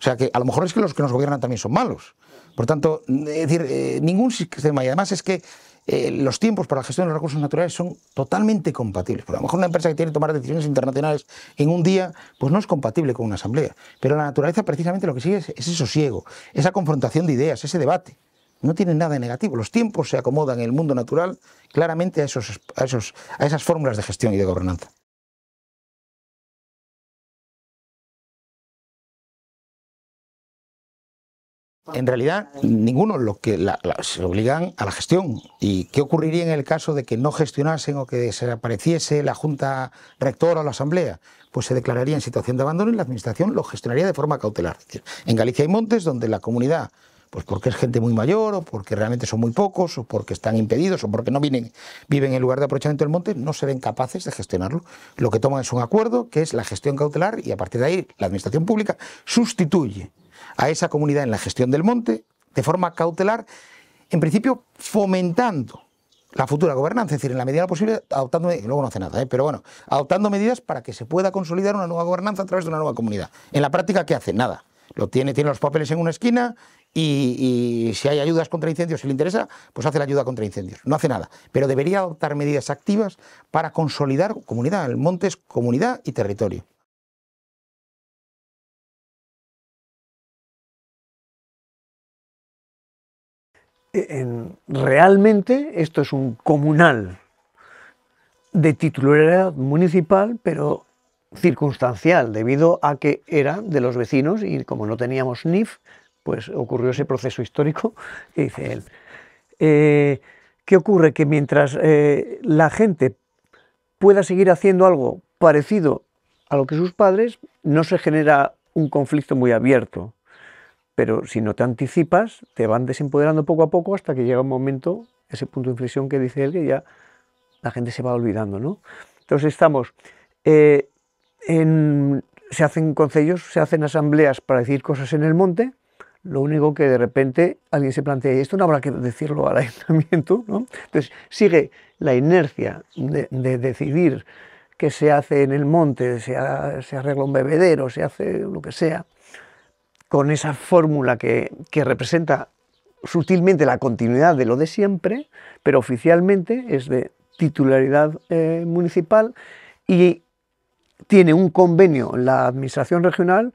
O sea que a lo mejor es que los que nos gobiernan también son malos. Por tanto, es decir, eh, ningún sistema, y además es que eh, los tiempos para la gestión de los recursos naturales son totalmente compatibles. Por a lo mejor una empresa que tiene que tomar decisiones internacionales en un día, pues no es compatible con una asamblea. Pero la naturaleza precisamente lo que sigue es ese sosiego, esa confrontación de ideas, ese debate. No tiene nada de negativo. Los tiempos se acomodan en el mundo natural claramente a, esos, a, esos, a esas fórmulas de gestión y de gobernanza. En realidad, ninguno lo que se obligan a la gestión. ¿Y qué ocurriría en el caso de que no gestionasen o que desapareciese la Junta Rectora o la Asamblea? Pues se declararía en situación de abandono y la Administración lo gestionaría de forma cautelar. en Galicia hay montes donde la comunidad, pues porque es gente muy mayor o porque realmente son muy pocos o porque están impedidos o porque no vienen, viven en el lugar de aprovechamiento del monte, no se ven capaces de gestionarlo. Lo que toman es un acuerdo que es la gestión cautelar y a partir de ahí la Administración Pública sustituye a esa comunidad en la gestión del monte de forma cautelar, en principio fomentando la futura gobernanza, es decir, en la medida de lo posible, adoptando, luego no hace nada, ¿eh? pero bueno, adoptando medidas para que se pueda consolidar una nueva gobernanza a través de una nueva comunidad. En la práctica, ¿qué hace? Nada. Lo tiene, tiene los papeles en una esquina y, y si hay ayudas contra incendios, si le interesa, pues hace la ayuda contra incendios. No hace nada, pero debería adoptar medidas activas para consolidar comunidad. El monte es comunidad y territorio. realmente esto es un comunal de titularidad municipal, pero circunstancial, debido a que era de los vecinos y como no teníamos NIF, pues ocurrió ese proceso histórico, que dice él. Eh, ¿Qué ocurre? Que mientras eh, la gente pueda seguir haciendo algo parecido a lo que sus padres, no se genera un conflicto muy abierto pero si no te anticipas, te van desempoderando poco a poco hasta que llega un momento, ese punto de inflexión que dice él, que ya la gente se va olvidando, ¿no? Entonces estamos, eh, en, se hacen concellos, se hacen asambleas para decir cosas en el monte, lo único que de repente alguien se plantea, y esto no habrá que decirlo al ayuntamiento, Entonces sigue la inercia de, decidir qué se hace en el monte, se arregla un bebedero, se hace lo que sea, con esa fórmula que, representa sutilmente la continuidad de lo de siempre, pero oficialmente es de titularidad eh, municipal y tiene un convenio la Administración Regional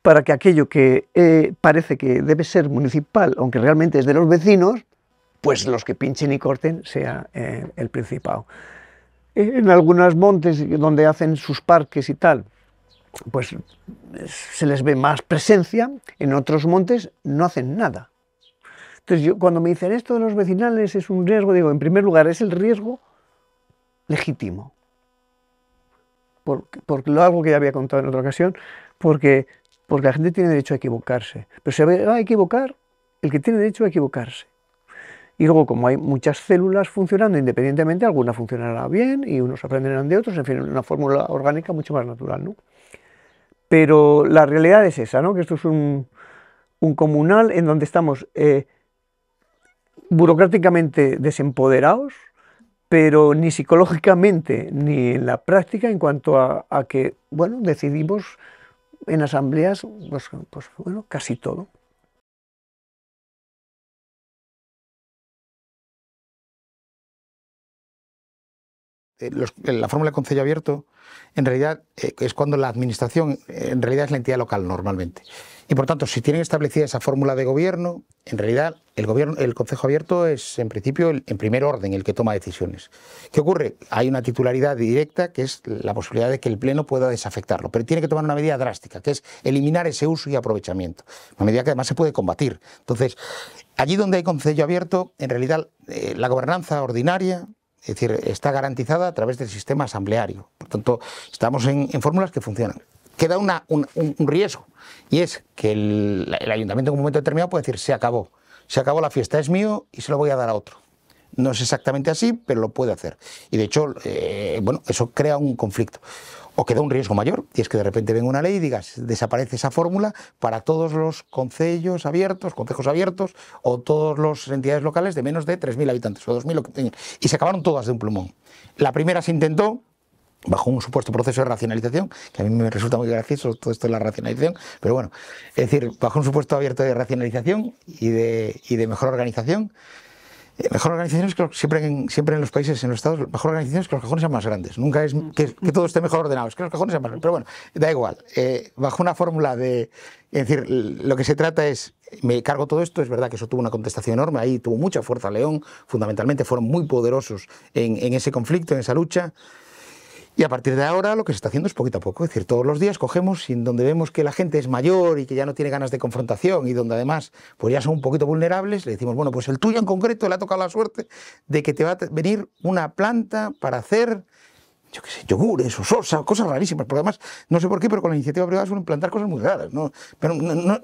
para que aquello que eh, parece que debe ser municipal, aunque realmente es de los vecinos, pues los que pinchen y corten sea eh, el Principado. En algunas montes donde hacen sus parques y tal, pues se les ve más presencia, en otros montes no hacen nada. Entonces yo cuando me dicen esto de los vecinales es un riesgo, digo, en primer lugar es el riesgo legítimo, por, lo algo que ya había contado en otra ocasión, porque, porque la gente tiene derecho a equivocarse, pero se va a equivocar el que tiene derecho a equivocarse. Y luego, como hay muchas células funcionando independientemente, alguna funcionará bien y unos aprenderán de otros, en fin, una fórmula orgánica mucho más natural, ¿no? Pero la realidad es esa, ¿no? que esto es un, comunal en donde estamos eh, burocráticamente desempoderados, pero ni psicológicamente ni en la práctica en cuanto a, que, bueno, decidimos en asambleas, pues, pues, casi todo. Eh, eh, la fórmula de Consejo abierto, en realidad eh, es cuando la administración, en realidad es la entidad local normalmente. Y por tanto, si tienen establecida esa fórmula de gobierno, en realidad el, gobierno, Consejo Abierto es en principio en primer orden el que toma decisiones. ¿Qué ocurre? Hay una titularidad directa que es la posibilidad de que el Pleno pueda desafectarlo, pero tiene que tomar una medida drástica, que es eliminar ese uso y aprovechamiento. Una medida que además se puede combatir. Entonces, allí donde hay Consejo Abierto, en realidad la gobernanza ordinaria, es decir, está garantizada a través del sistema asambleario. Por tanto, estamos en, fórmulas que funcionan. Queda un, riesgo y es que el, ayuntamiento en un momento determinado puede decir se acabó, se acabó la fiesta, es mío y se lo voy a dar a otro. No es exactamente así, pero lo puede hacer. Y de hecho, eh, bueno, eso crea un conflicto o queda un riesgo mayor, y es que de repente venga una ley y digas, desaparece esa fórmula para todos los concellos abiertos, consejos abiertos, o todas las entidades locales de menos de 3.000 habitantes, o 2.000, Y se acabaron todas de un plumón. La primera se intentó, bajo un supuesto proceso de racionalización, que a mí me resulta muy gracioso todo esto de la racionalización, pero bueno, es decir, bajo un supuesto abierto de racionalización y de, y de mejor organización, eh, mejor organizaciones creo, siempre, en, siempre en los países, en los estados, mejor organizaciones que los cajones sean más grandes. Nunca es mm. que, todo esté mejor ordenado, es que los cajones sean más grandes. Pero bueno, da igual. Eh, bajo una fórmula de... Es decir, lo que se trata es, me cargo todo esto, es verdad que eso tuvo una contestación enorme, ahí tuvo mucha fuerza León, fundamentalmente fueron muy poderosos en, en ese conflicto, en esa lucha. Y a partir de ahora lo que se está haciendo es poquito a poco. Es decir, todos los días cogemos y donde vemos que la gente es mayor y que ya no tiene ganas de confrontación y donde además pues ya son un poquito vulnerables, le decimos, bueno, pues el tuyo en concreto le ha tocado la suerte de que te va a venir una planta para hacer yo qué sé, yogures o sosa, cosas rarísimas, porque además, no sé por qué, pero con la iniciativa privada suelen plantar cosas muy raras, ¿no? Pero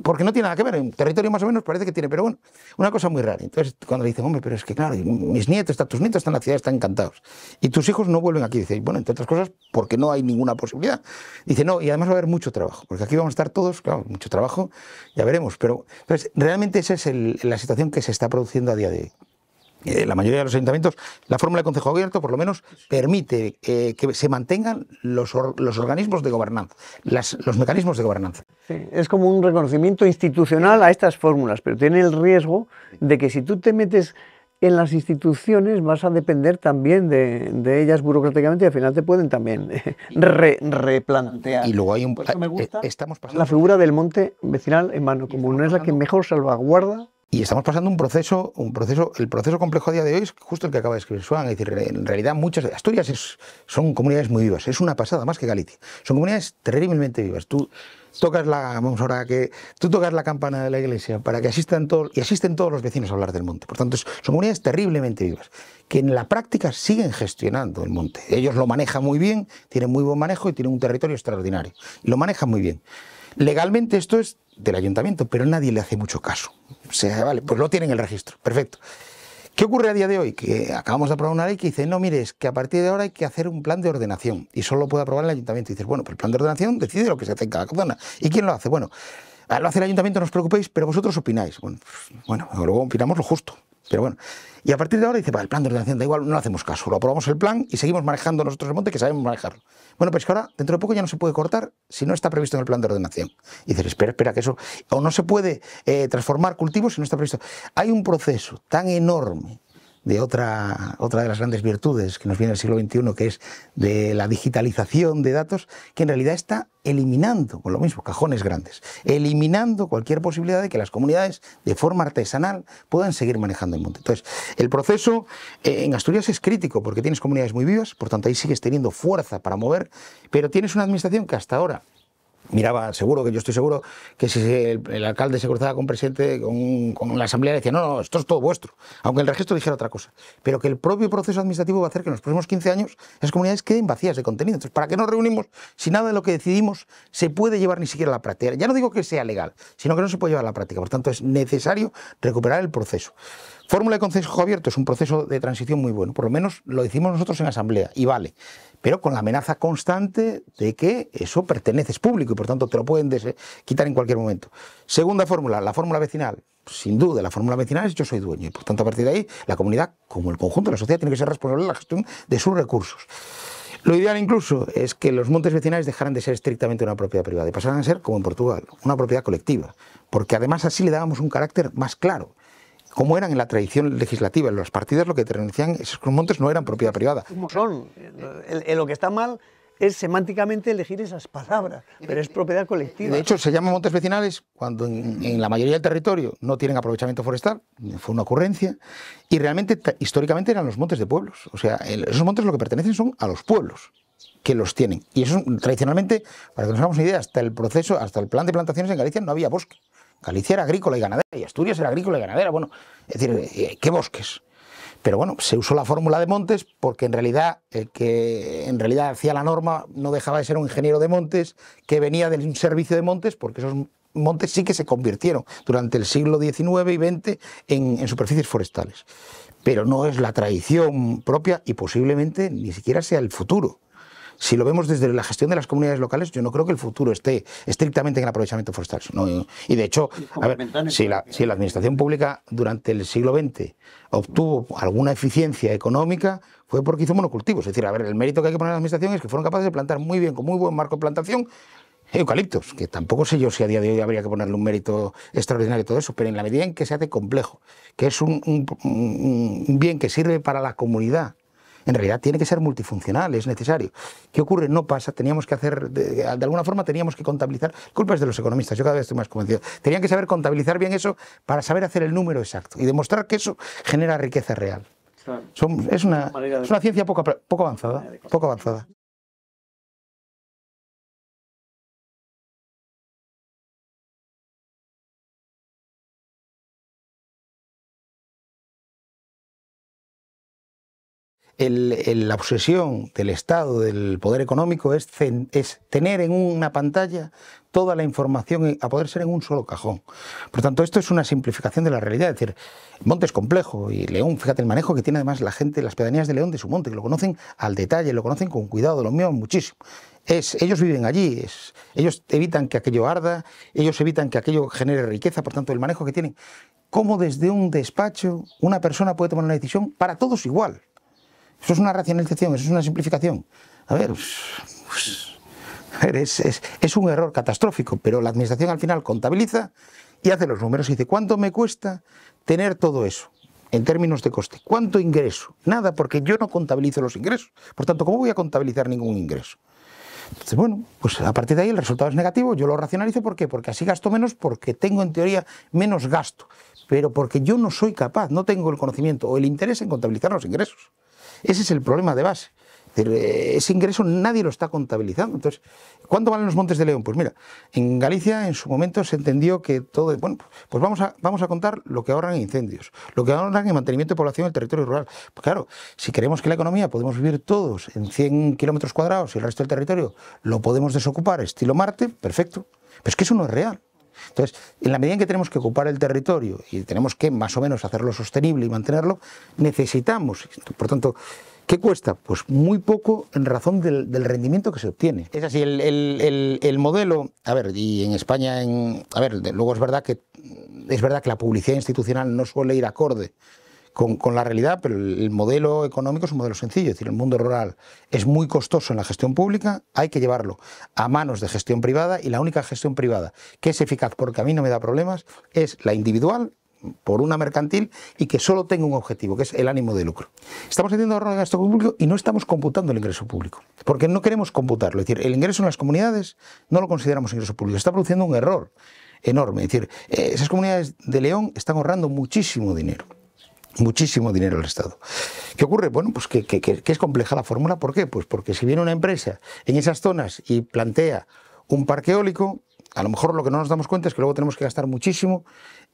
porque no tiene nada que ver, en territorio más o menos parece que tiene, pero bueno, una cosa muy rara. Entonces, cuando le dicen, hombre, pero es que claro, mis nietos, tus nietos están en la ciudad, están encantados, y tus hijos no vuelven aquí, dice, bueno, entre otras cosas, porque no hay ninguna posibilidad. Dice, no, y además va a haber mucho trabajo, porque aquí vamos a estar todos, claro, mucho trabajo, ya veremos, pero entonces, realmente esa es la situación que se está produciendo a día de hoy. Eh, la mayoría de los ayuntamientos, la fórmula de Consejo abierto por lo menos permite eh, que se mantengan los, los organismos de gobernanza, los mecanismos de gobernanza. es como un reconocimiento institucional a estas fórmulas, pero tiene el riesgo de que si tú te metes en las instituciones vas a depender también de, ellas burocráticamente y al final te pueden también replantear. Y luego hay un... Me eh, estamos pasando la figura del monte vecinal en mano común, es la que mejor salvaguarda y estamos pasando un proceso, un proceso, el proceso complejo a día de hoy es justo el que acaba de escribir Swan. decir, en realidad muchas de Asturias son comunidades muy vivas, es una pasada más que Galicia. Son comunidades terriblemente vivas. Tú tocas la, vamos ahora que tú tocas la campana de la iglesia para que asistan todos y asisten todos los vecinos a hablar del monte. Por tanto, son comunidades terriblemente vivas que en la práctica siguen gestionando el monte. Ellos lo manejan muy bien, tienen muy buen manejo y tienen un territorio extraordinario. lo manejan muy bien. Legalmente esto es del ayuntamiento, pero nadie le hace mucho caso. O sea, vale, pues lo tienen el registro, perfecto. ¿Qué ocurre a día de hoy? Que acabamos de aprobar una ley que dice, no, mire, es que a partir de ahora hay que hacer un plan de ordenación y solo puede aprobar el ayuntamiento. Y dices, bueno, pues el plan de ordenación decide lo que se hace en cada zona. ¿Y quién lo hace? Bueno, Ah, lo hace el ayuntamiento, no os preocupéis, pero vosotros opináis. Bueno, pues, luego opinamos lo justo. Pero bueno, y a partir de ahora dice, para el plan de ordenación da igual, no hacemos caso, lo aprobamos el plan y seguimos manejando nosotros el monte que sabemos manejarlo. Bueno, pero es que ahora, dentro de poco ya no se puede cortar si no está previsto en el plan de ordenación. Y dices, espera, espera, que eso, o no se puede eh, transformar cultivos si no está previsto. Hay un proceso tan enorme de otra, otra de las grandes virtudes que nos viene del siglo XXI, que es de la digitalización de datos, que en realidad está eliminando, con lo mismo, cajones grandes, eliminando cualquier posibilidad de que las comunidades, de forma artesanal, puedan seguir manejando el monte. Entonces, el proceso eh, en Asturias es crítico, porque tienes comunidades muy vivas, por tanto ahí sigues teniendo fuerza para mover, pero tienes una administración que hasta ahora miraba, seguro que yo estoy seguro, que si el, alcalde se cruzaba con presidente, con, la asamblea, decía, no, no, esto es todo vuestro, aunque el registro dijera otra cosa. Pero que el propio proceso administrativo va a hacer que en los próximos 15 años las comunidades queden vacías de contenido. Entonces, ¿para qué nos reunimos si nada de lo que decidimos se puede llevar ni siquiera a la práctica? Ya no digo que sea legal, sino que no se puede llevar a la práctica. Por tanto, es necesario recuperar el proceso. Fórmula de consejo abierto es un proceso de transición muy bueno, por lo menos lo decimos nosotros en asamblea, y vale, pero con la amenaza constante de que eso pertenece, es público y por tanto te lo pueden quitar en cualquier momento. Segunda fórmula, la fórmula vecinal. Sin duda, la fórmula vecinal es yo soy dueño y por tanto a partir de ahí la comunidad, como el conjunto de la sociedad, tiene que ser responsable de la gestión de sus recursos. Lo ideal incluso es que los montes vecinales dejaran de ser estrictamente una propiedad privada y pasaran a ser, como en Portugal, una propiedad colectiva, porque además así le dábamos un carácter más claro como eran en la tradición legislativa. en Los partidos lo que renuncian, esos montes no eran propiedad privada. Como son. lo que está mal es semánticamente elegir esas palabras, pero es propiedad colectiva. De hecho, se llaman montes vecinales cuando en, la mayoría del territorio no tienen aprovechamiento forestal, fue una ocurrencia, y realmente históricamente eran los montes de pueblos. O sea, esos montes lo que pertenecen son a los pueblos que los tienen. Y eso tradicionalmente, para que nos hagamos una idea, hasta el proceso, hasta el plan de plantaciones en Galicia no había bosque. Galicia era agrícola y ganadera y Asturias era agrícola y ganadera. Bueno, es decir, eh, ¿qué bosques? Pero bueno, se usó la fórmula de Montes porque en realidad el que en realidad hacía la norma no dejaba de ser un ingeniero de Montes que venía del un servicio de Montes porque esos montes sí que se convirtieron durante el siglo XIX y XX en, en superficies forestales. Pero no es la tradición propia y posiblemente ni siquiera sea el futuro si lo vemos desde la gestión de las comunidades locales, yo no creo que el futuro esté estrictamente en el aprovechamiento forestal. Y de hecho, si la, si la administración pública durante el siglo XX obtuvo alguna eficiencia económica, fue porque hizo monocultivos. Es decir, a ver, el mérito que hay que poner a la administración es que fueron capaces de plantar muy bien, con muy buen marco de plantación, eucaliptos, que tampoco sé yo si a día de hoy habría que ponerle un mérito extraordinario a todo eso, pero en la medida en que se hace complejo, que es un bien que sirve para la comunidad en realidad tiene que ser multifuncional, es necesario. ¿Qué ocurre? No pasa, teníamos que hacer, de, alguna forma teníamos que contabilizar, culpa es de los economistas, yo cada vez estoy más convencido, tenían que saber contabilizar bien eso para saber hacer el número exacto y demostrar que eso genera riqueza real. es, una, ciencia poco avanzada, poco avanzada. el, la obsesión del Estado, del poder económico, es, tener en una pantalla toda la información a poder ser en un solo cajón. Por tanto, esto es una simplificación de la realidad. Es decir, monte es complejo y León, fíjate el manejo que tiene además la gente, las pedanías de León de su monte, que lo conocen al detalle, lo conocen con cuidado, lo mío muchísimo. Es, ellos viven allí, ellos evitan que aquello arda, ellos evitan que aquello genere riqueza, por tanto, el manejo que tienen. ¿Cómo desde un despacho una persona puede tomar una decisión para todos igual? Eso es una racionalización, eso es una simplificación. A ver, pues, pues, es, un error catastrófico, pero la administración al final contabiliza y hace los números y dice, ¿cuánto me cuesta tener todo eso? en términos de coste. ¿Cuánto ingreso? Nada, porque yo no contabilizo los ingresos. Por tanto, ¿cómo voy a contabilizar ningún ingreso? bueno, pues a partir de ahí el resultado es negativo, yo lo racionalizo, ¿por qué? Porque así gasto menos, porque tengo en teoría menos gasto, pero porque yo no soy capaz, no tengo el conocimiento o el interés en contabilizar los ingresos. Ese es el problema de base. Eh, ese ingreso nadie lo está contabilizando. Entonces, ¿cuánto valen los montes de León? Pues mira, en Galicia en su momento se entendió que todo. Bueno, pues vamos a, vamos a contar lo que ahorran en incendios, lo que ahorran en mantenimiento de población del territorio rural. Pues claro, si queremos que la economía podemos vivir todos en 100 kilómetros cuadrados y el resto del territorio lo podemos desocupar estilo Marte, perfecto. Pero es que eso no es real. Entonces, en la medida en que tenemos que ocupar el territorio y tenemos que más o menos hacerlo sostenible y mantenerlo, necesitamos, por tanto, ¿Qué cuesta? Pues muy poco en razón del, rendimiento que se obtiene. Es así, el, el, el, modelo, a ver, y en España, a ver, luego es verdad que es verdad que la publicidad institucional no suele ir acorde con, la realidad, pero el modelo económico es un modelo sencillo, es decir, el mundo rural es muy costoso en la gestión pública, hay que llevarlo a manos de gestión privada y la única gestión privada que es eficaz porque a mí no me da problemas es la individual por una mercantil y que solo tenga un objetivo, que es el ánimo de lucro. Estamos haciendo ahorro de gasto público y no estamos computando el ingreso público, porque no queremos computarlo. Es decir, el ingreso en las comunidades no lo consideramos ingreso público, está produciendo un error enorme. Es decir, eh, esas comunidades de León están ahorrando muchísimo dinero muchísimo dinero al Estado. ¿Qué ocurre? Bueno, pues que, es compleja la fórmula. ¿Por qué? Pues porque si viene una empresa en esas zonas y plantea un parque eólico, a lo mejor lo que no nos damos cuenta es que luego tenemos que gastar muchísimo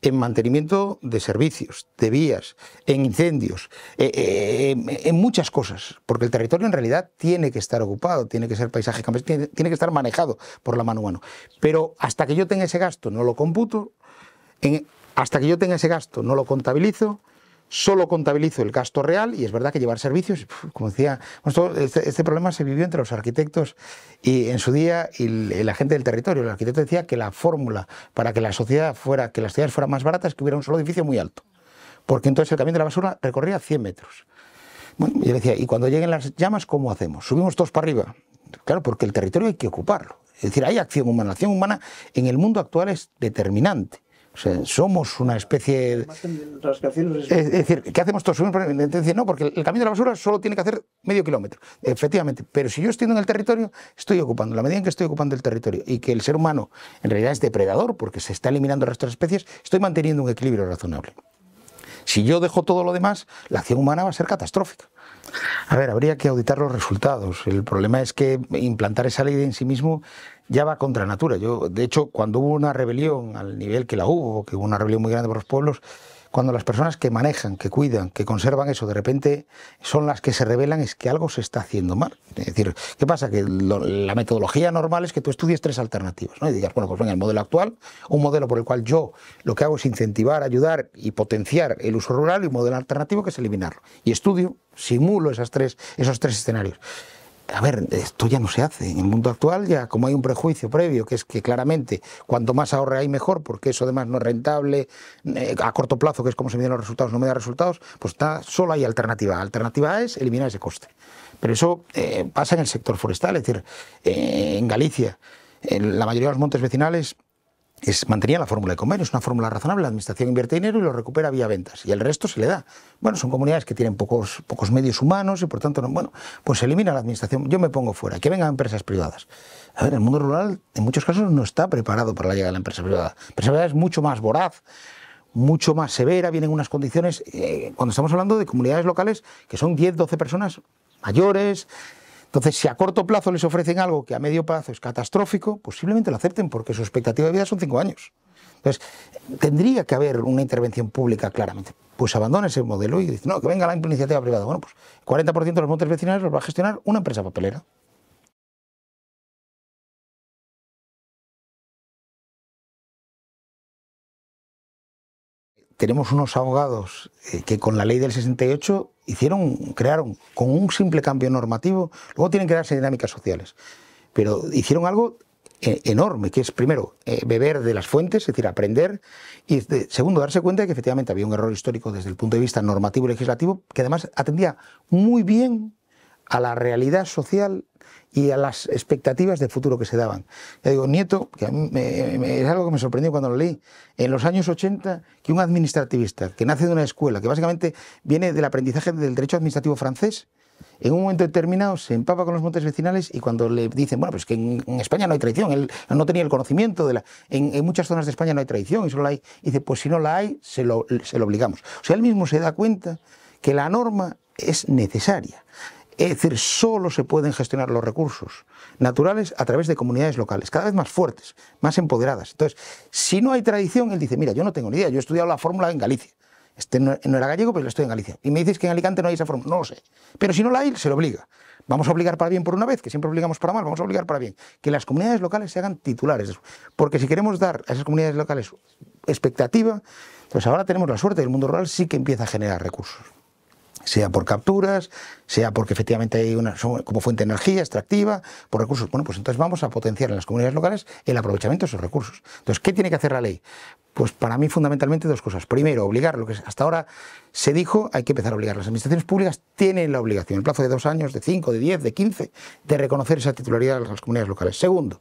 en mantenimiento de servicios, de vías, en incendios, eh, eh, en, muchas cosas, porque el territorio en realidad tiene que estar ocupado, tiene que ser paisaje tiene que estar manejado por la mano humana. Pero hasta que yo tenga ese gasto no lo computo, hasta que yo tenga ese gasto no lo contabilizo, solo contabilizo el gasto real y es verdad que llevar servicios, como decía, este, este, problema se vivió entre los arquitectos y en su día y la gente del territorio. El arquitecto decía que la fórmula para que la sociedad fuera, que las ciudades fueran más baratas es que hubiera un solo edificio muy alto, porque entonces el camión de la basura recorría 100 metros. Bueno, yo decía, y cuando lleguen las llamas, ¿cómo hacemos? ¿Subimos todos para arriba? Claro, porque el territorio hay que ocuparlo. Es decir, hay acción humana. La acción humana en el mundo actual es determinante somos una especie... Es, decir, ¿qué hacemos todos? No, porque el camino de la basura solo tiene que hacer medio kilómetro, efectivamente. Pero si yo estoy en el territorio, estoy ocupando. La medida en que estoy ocupando el territorio y que el ser humano en realidad es depredador porque se está eliminando el resto de especies, estoy manteniendo un equilibrio razonable. Si yo dejo todo lo demás, la acción humana va a ser catastrófica. A ver, habría que auditar los resultados. El problema es que implantar esa ley en sí mismo ya va contra natura. Yo, de hecho, cuando hubo una rebelión al nivel que la hubo, que hubo una rebelión muy grande por los pueblos, cuando las personas que manejan, que cuidan, que conservan eso, de repente son las que se revelan, es que algo se está haciendo mal. Es decir, ¿qué pasa? Que la metodología normal es que tú estudies tres alternativas, ¿no? Y digas, bueno, pues venga, el modelo actual, un modelo por el cual yo lo que hago es incentivar, ayudar y potenciar el uso rural, y un modelo alternativo que es eliminarlo. Y estudio, simulo esas tres, esos tres escenarios a ver, esto ya no se hace. En el mundo actual ya, como hay un prejuicio previo, que es que claramente cuanto más ahorre hay mejor, porque eso además no es rentable, eh, a corto plazo, que es como se miden los resultados, no me da resultados, pues está, solo hay alternativa. Alternativa es eliminar ese coste. Pero eso eh, pasa en el sector forestal, es decir, eh, en Galicia, en la mayoría de los montes vecinales es, mantenía la fórmula de comer es una fórmula razonable, la administración invierte dinero y lo recupera vía ventas, y el resto se le da. Bueno, son comunidades que tienen pocos, pocos medios humanos y por tanto, no, bueno, pues se elimina la administración, yo me pongo fuera, que vengan empresas privadas. A ver, el mundo rural en muchos casos no está preparado para la llegada de la empresa privada. La empresa privada es mucho más voraz, mucho más severa, vienen unas condiciones, eh, cuando estamos hablando de comunidades locales que son 10, 12 personas mayores, entonces, si a corto plazo les ofrecen algo que a medio plazo es catastrófico, posiblemente pues lo acepten porque su expectativa de vida son cinco años. Entonces, tendría que haber una intervención pública claramente. Pues abandona ese modelo y dice, no, que venga la iniciativa privada. Bueno, pues 40% de los montes vecinales los va a gestionar una empresa papelera. tenemos unos abogados eh, que con la ley del 68 hicieron, crearon con un simple cambio normativo, luego tienen que darse dinámicas sociales, pero hicieron algo eh, enorme, que es primero eh, beber de las fuentes, es decir, aprender, y segundo, darse cuenta de que efectivamente había un error histórico desde el punto de vista normativo y legislativo, que además atendía muy bien a la realidad social y a las expectativas de futuro que se daban. Ya digo, Nieto, que es algo que me sorprendió cuando lo leí, en los años 80, que un administrativista que nace de una escuela, que básicamente viene del aprendizaje del derecho administrativo francés, en un momento determinado se empapa con los montes vecinales y cuando le dicen, bueno, pues que en, España no hay traición, él no tenía el conocimiento, de la, en, muchas zonas de España no hay traición y solo la hay, dice, pues si no la hay, se lo, se lo obligamos. O sea, él mismo se da cuenta que la norma es necesaria. Es decir, solo se pueden gestionar los recursos naturales a través de comunidades locales, cada vez más fuertes, más empoderadas. Entonces, si no hay tradición, él dice, mira, yo no tengo ni idea, yo he estudiado la fórmula en Galicia. Este no, era gallego, pero lo estoy en Galicia. Y me dices que en Alicante no hay esa fórmula. No lo sé. Pero si no la hay, se lo obliga. Vamos a obligar para bien por una vez, que siempre obligamos para mal, vamos a obligar para bien. Que las comunidades locales se hagan titulares. Porque si queremos dar a esas comunidades locales expectativa, pues ahora tenemos la suerte El mundo rural, sí que empieza a generar recursos sea por capturas, sea porque efectivamente hay una como fuente de energía extractiva, por recursos. Bueno, pues entonces vamos a potenciar en las comunidades locales el aprovechamiento de esos recursos. Entonces, ¿qué tiene que hacer la ley? Pues para mí fundamentalmente dos cosas. Primero, obligar lo que hasta ahora se dijo, hay que empezar a obligar. Las administraciones públicas tienen la obligación, en el plazo de dos años, de cinco, de diez, de quince, de reconocer esa titularidad a las comunidades locales. Segundo,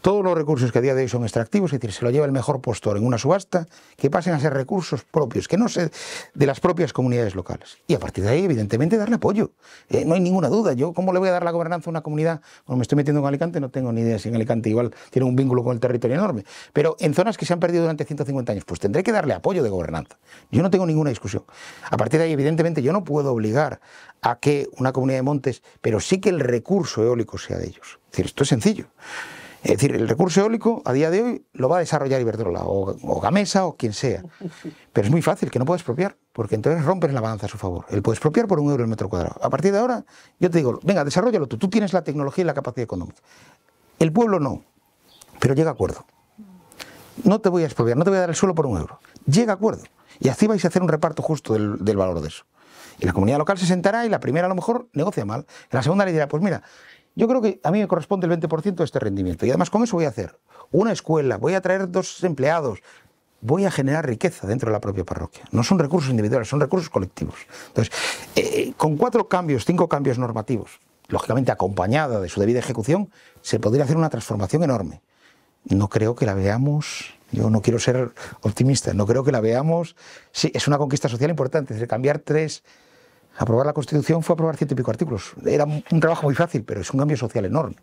todos los recursos que a día de hoy son extractivos, es decir, se lo lleva el mejor postor en una subasta, que pasen a ser recursos propios, que no sean de las propias comunidades locales. Y a partir de ahí, evidentemente, darle apoyo. Eh, no hay ninguna duda. Yo, ¿cómo le voy a dar la gobernanza a una comunidad? cuando me estoy metiendo en Alicante, no tengo ni idea si en Alicante igual tiene un vínculo con el territorio enorme. Pero en zonas que se han perdido durante 150 años, pues tendré que darle apoyo de gobernanza. Yo no tengo ninguna discusión. A partir de ahí, evidentemente, yo no puedo obligar a que una comunidad de montes, pero sí que el recurso eólico sea de ellos. Es decir, esto es sencillo. Es decir, el recurso eólico a día de hoy lo va a desarrollar Iberdrola o, Gamesa o quien sea. Pero es muy fácil, que no puedes expropiar, porque entonces rompes la balanza a su favor. Él puede expropiar por un euro el metro cuadrado. A partir de ahora, yo te digo, venga, desarrollalo tú, tú tienes la tecnología y la capacidad económica. El pueblo no, pero llega a acuerdo. No te voy a expropiar, no te voy a dar el suelo por un euro. Llega a acuerdo. Y así vais a hacer un reparto justo del, del valor de eso. Y la comunidad local se sentará y la primera a lo mejor negocia mal. La segunda le dirá, pues mira, yo creo que a mí me corresponde el 20% de este rendimiento. Y además con eso voy a hacer una escuela, voy a traer dos empleados, voy a generar riqueza dentro de la propia parroquia. No son recursos individuales, son recursos colectivos. Entonces, eh, eh, con cuatro cambios, cinco cambios normativos, lógicamente acompañada de su debida ejecución, se podría hacer una transformación enorme. No creo que la veamos, yo no quiero ser optimista, no creo que la veamos. Sí, es una conquista social importante, es cambiar tres Aprobar la Constitución fue aprobar ciento y pico artículos. Era un trabajo muy fácil, pero es un cambio social enorme.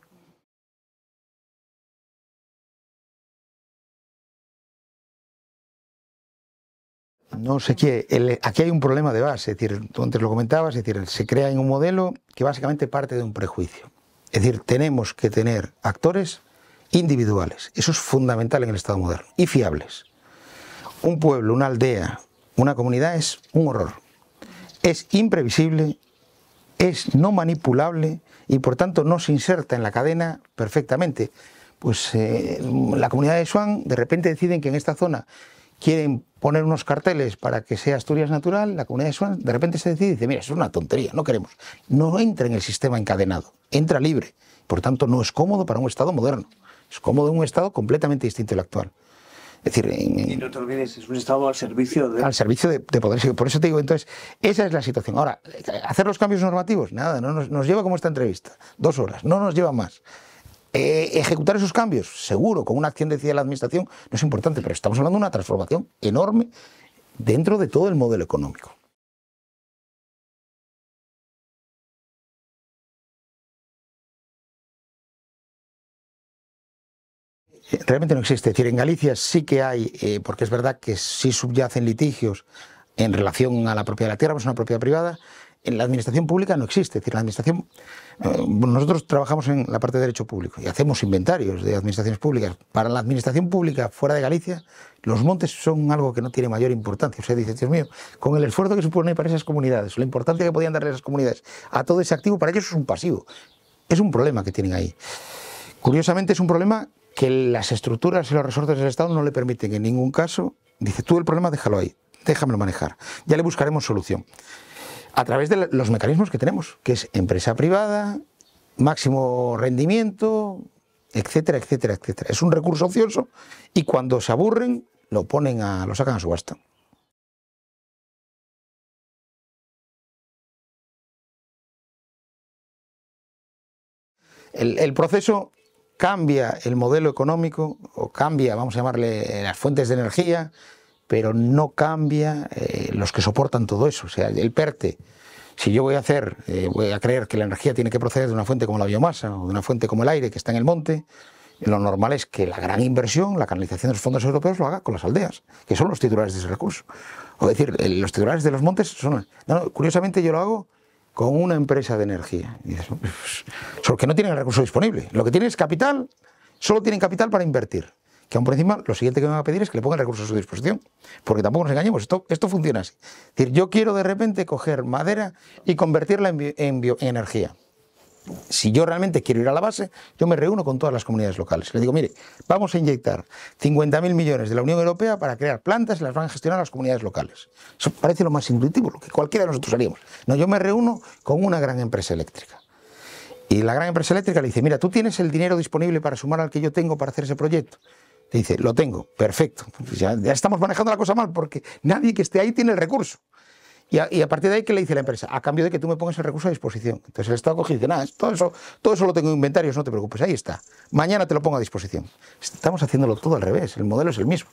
No sé qué, aquí hay un problema de base, es decir, tú antes lo comentabas, es decir, se crea en un modelo que básicamente parte de un prejuicio. Es decir, tenemos que tener actores individuales, eso es fundamental en el Estado moderno, y fiables. Un pueblo, una aldea, una comunidad es un horror, es imprevisible, es no manipulable y por tanto no se inserta en la cadena perfectamente. Pues eh, la comunidad de Swan de repente deciden que en esta zona quieren poner unos carteles para que sea Asturias natural, la comunidad de Swan de repente se decide y dice, mira, eso es una tontería, no queremos. No entra en el sistema encadenado, entra libre. Por tanto, no es cómodo para un Estado moderno. Es cómodo en un Estado completamente distinto al actual. Es decir, y no te olvides, es un Estado al servicio de... Al servicio de, poder. Por eso te digo, entonces, esa es la situación. Ahora, hacer los cambios normativos, nada, no nos, lleva como esta entrevista, dos horas, no nos lleva más. Eh, ejecutar esos cambios, seguro, con una acción decidida de la Administración, no es importante, pero estamos hablando de una transformación enorme dentro de todo el modelo económico. realmente no existe. Es decir, en Galicia sí que hay, eh, porque es verdad que sí subyacen litigios en relación a la propiedad de la tierra, es pues una propiedad privada, en la administración pública no existe. Es decir, la administración. Eh, nosotros trabajamos en la parte de derecho público y hacemos inventarios de administraciones públicas. Para la administración pública fuera de Galicia, los montes son algo que no tiene mayor importancia. O dice, Dios mío, con el esfuerzo que supone para esas comunidades, la importancia que podían darle esas comunidades a todo ese activo, para ellos es un pasivo. Es un problema que tienen ahí. Curiosamente, es un problema que las estructuras y los resortes del Estado no le permiten en ningún caso, dice, tú el problema déjalo ahí, déjamelo manejar, ya le buscaremos solución. A través de los mecanismos que tenemos, que es empresa privada, máximo rendimiento, etcétera, etcétera, etcétera. Es un recurso ocioso y cuando se aburren lo ponen a lo sacan a subasta. el proceso cambia el modelo económico o cambia, vamos a llamarle, eh, las fuentes de energía, pero no cambia eh, los que soportan todo eso. O sea, el PERTE, si yo voy a hacer, eh, voy a creer que la energía tiene que proceder de una fuente como la biomasa o de una fuente como el aire que está en el monte, lo normal es que la gran inversión, la canalización de los fondos europeos, lo haga con las aldeas, que son los titulares de ese recurso. O decir, los titulares de los montes son... No, curiosamente yo lo hago con una empresa de energía. Y solo que no tienen el recurso disponible. Lo que tienen es capital, solo tienen capital para invertir. Que aún por encima, lo siguiente que me van a pedir es que le pongan recursos a su disposición. Porque tampoco nos engañemos, esto, esto funciona así. Es decir, yo quiero de repente coger madera y convertirla en, en energía si yo realmente quiero ir a la base, yo me reúno con todas las comunidades locales. Le digo, mire, vamos a inyectar 50.000 millones de la Unión Europea para crear plantas y las van a gestionar las comunidades locales. Eso parece lo más intuitivo, lo que cualquiera de nosotros haríamos. No, yo me reúno con una gran empresa eléctrica. Y la gran empresa eléctrica le dice, mira, tú tienes el dinero disponible para sumar al que yo tengo para hacer ese proyecto. Te dice, lo tengo, perfecto. Pues ya, ya estamos manejando la cosa mal porque nadie que esté ahí tiene el recurso. Y a, partir de ahí, ¿qué le dice la empresa? A cambio de que tú me pongas el recurso a disposición. Entonces el Estado coge y dice, nada, todo eso, todo eso lo tengo en inventarios, no te preocupes, ahí está. Mañana te lo pongo a disposición. Estamos haciéndolo todo al revés, el modelo es el mismo.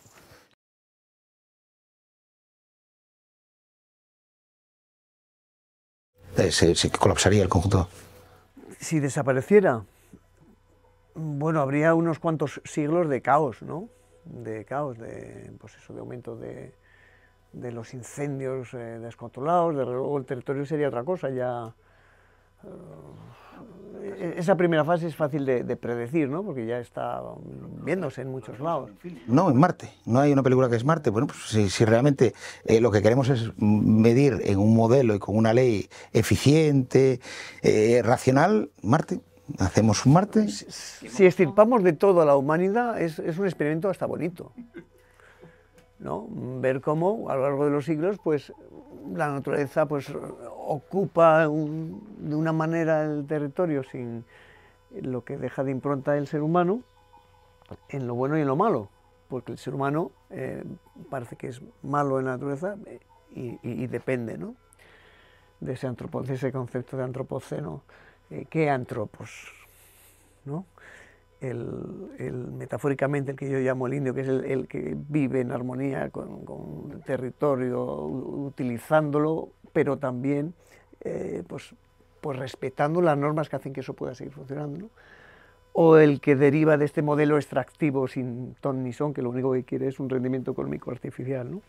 Eh, se, colapsaría el conjunto. Si desapareciera, bueno, habría unos cuantos siglos de caos, ¿no? De caos, de, pues de aumento de, de los incendios eh, descontrolados, de luego el territorio sería otra cosa, ya... Eh, e-, esa primera fase es fácil de, predecir, ¿no? Porque ya está um, viéndose en muchos lados. No, en Marte. No hay una película que es Marte. Bueno, pues si, realmente eh, lo que queremos es medir en un modelo y con una ley eficiente, racional, Marte, hacemos un Marte. Si, estirpamos de todo a la humanidad, es, es un experimento hasta bonito. Ver cómo a lo largo de los siglos pues, la naturaleza pues, ocupa de una manera el territorio sin lo que deja de impronta el ser humano en lo bueno y en lo malo, porque el ser humano eh, parece que es malo en la naturaleza eh, y, depende de, ese antropo, ese concepto de antropoceno. que eh, ¿Qué antropos? ¿no? el, metafóricamente el que yo llamo el indio, que es el, que vive en armonía con, el territorio, utilizándolo, pero también eh, pues, pues respetando las normas que hacen que eso pueda seguir funcionando. O el que deriva de este modelo extractivo sin ton ni son, que lo único que quiere es un rendimiento económico artificial. ¿no?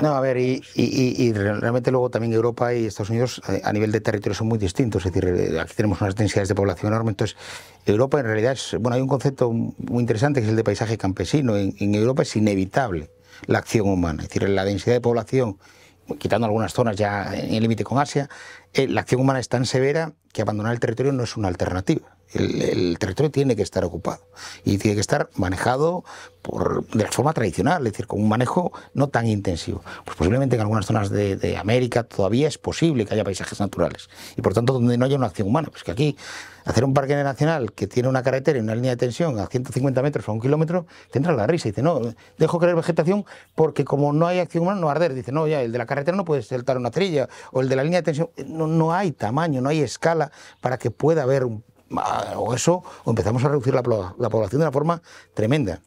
No, a ver, y, realmente luego también Europa y Estados Unidos eh, a nivel de territorio son muy distintos. Es decir, eh, aquí tenemos unas densidades de población enormes. Entonces, Europa en realidad es. Bueno, hay un concepto muy interesante que es el de paisaje campesino. En, Europa es inevitable la acción humana. Es decir, la densidad de población, quitando algunas zonas ya en límite con Asia, eh, la acción humana es tan severa que abandonar el territorio no es una alternativa. El, territorio tiene que estar ocupado y tiene que estar manejado por, de la forma tradicional, es decir, con un manejo no tan intensivo. Pues posiblemente en algunas zonas de, América todavía es posible que haya paisajes naturales y por tanto donde no haya una acción humana. Pues que aquí hacer un parque nacional que tiene una carretera y una línea de tensión a 150 metros o a un kilómetro, te la risa y dice, no, dejo creer vegetación porque como no hay acción humana no va arder. Dice, no, ya, el de la carretera no puede saltar una trilla o el de la línea de tensión. No, no hay tamaño, no hay escala para que pueda haber un o eso, o empezamos a reducir la, población de una forma tremenda.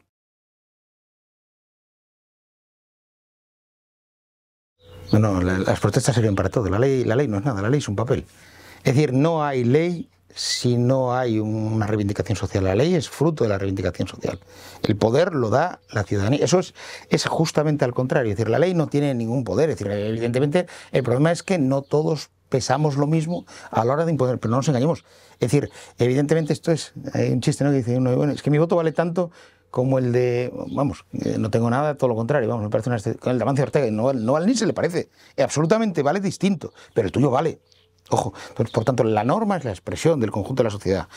No, no, las protestas serían para todo. La ley, la ley no es nada, la ley es un papel. Es decir, no hay ley si no hay una reivindicación social. La ley es fruto de la reivindicación social. El poder lo da la ciudadanía. Eso es, justamente al contrario. Es decir, la ley no tiene ningún poder. Es decir, evidentemente, el problema es que no todos pesamos lo mismo a la hora de imponer, pero no nos engañemos. Es decir, evidentemente esto es, hay un chiste ¿no? que dice uno, bueno, es que mi voto vale tanto como el de, vamos, eh, no tengo nada, todo lo contrario, vamos, me parece una, el de Amancio Ortega, no, no al ni se le parece, absolutamente vale distinto, pero el tuyo vale. Ojo, por tanto, la norma es la expresión del conjunto de la sociedad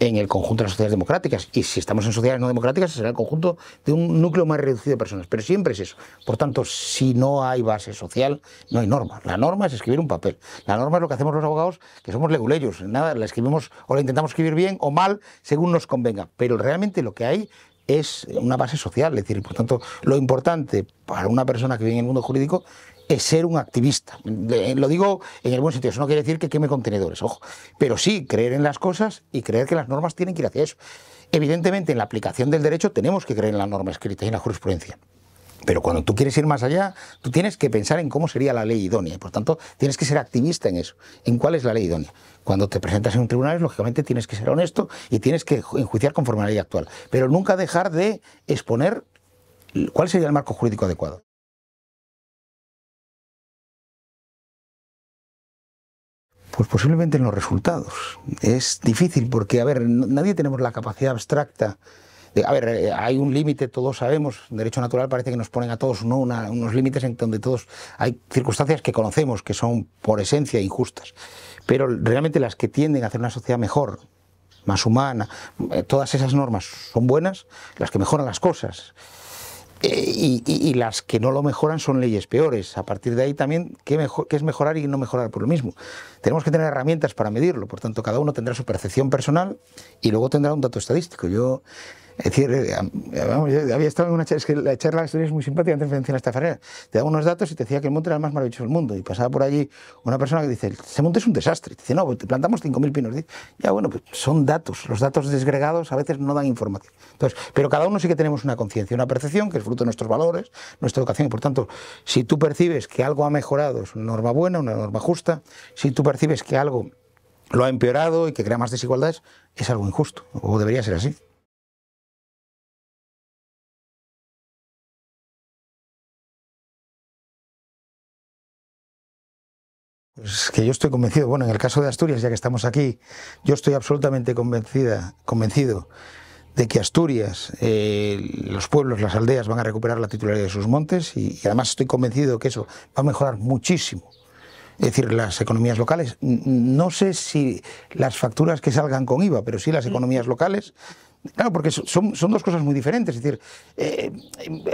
en el conjunto de las sociedades democráticas. Y si estamos en sociedades no democráticas, será el conjunto de un núcleo más reducido de personas. Pero siempre es eso. Por tanto, si no hay base social, no hay norma. La norma es escribir un papel. La norma es lo que hacemos los abogados, que somos leguleyos. Nada, la escribimos o la intentamos escribir bien o mal, según nos convenga. Pero realmente lo que hay es una base social, es decir, por tanto, lo importante para una persona que vive en el mundo jurídico es ser un activista. Lo digo en el buen sentido, eso no quiere decir que queme contenedores, ojo, pero sí creer en las cosas y creer que las normas tienen que ir hacia eso. Evidentemente, en la aplicación del derecho tenemos que creer en la norma escrita y en la jurisprudencia. Pero cuando tú quieres ir más allá, tú tienes que pensar en cómo sería la ley idónea. por tanto, tienes que ser activista en eso, en cuál es la ley idónea. Cuando te presentas en un tribunal, lógicamente tienes que ser honesto y tienes que enjuiciar conforme a la ley actual. Pero nunca dejar de exponer cuál sería el marco jurídico adecuado. Pues posiblemente en los resultados. Es difícil porque, a ver, nadie tenemos la capacidad abstracta de, a ver, eh, hay un límite, todos sabemos, derecho natural parece que nos ponen a todos unos límites en donde todos hay circunstancias que conocemos que son por esencia injustas, pero realmente las que tienden a hacer una sociedad mejor, más humana, eh, todas esas normas son buenas, las que mejoran las cosas y, las que no lo mejoran son leyes peores. A partir de ahí también, ¿qué, es mejorar y no mejorar por lo mismo? Tenemos que tener herramientas para medirlo, por tanto, cada uno tendrá su percepción personal y luego tendrá un dato estadístico. Yo es decir, eh, eh, había estado en una charla, es la charla es muy simpática antes de esta Te daba unos datos y te decía que el monte era el más maravilloso del mundo. Y pasaba por allí una persona que dice, ese monte es un desastre. Te dice, no, pues te plantamos 5.000 pinos. Dice, ya, bueno, pues son datos. Los datos desgregados a veces no dan información. Entonces, pero cada uno sí que tenemos una conciencia, una percepción que es fruto de nuestros valores, nuestra educación. Y por tanto, si tú percibes que algo ha mejorado, es una norma buena, una norma justa. Si tú percibes que algo lo ha empeorado y que crea más desigualdades, es algo injusto. O debería ser así. Pues es que yo estoy convencido, bueno, en el caso de Asturias, ya que estamos aquí, yo estoy absolutamente convencida, convencido de que Asturias, eh, los pueblos, las aldeas van a recuperar la titularidad de sus montes y, además estoy convencido que eso va a mejorar muchísimo. Es decir, las economías locales, no sé si las facturas que salgan con IVA, pero sí las economías locales, claro, porque son, dos cosas muy diferentes. Es decir, eh,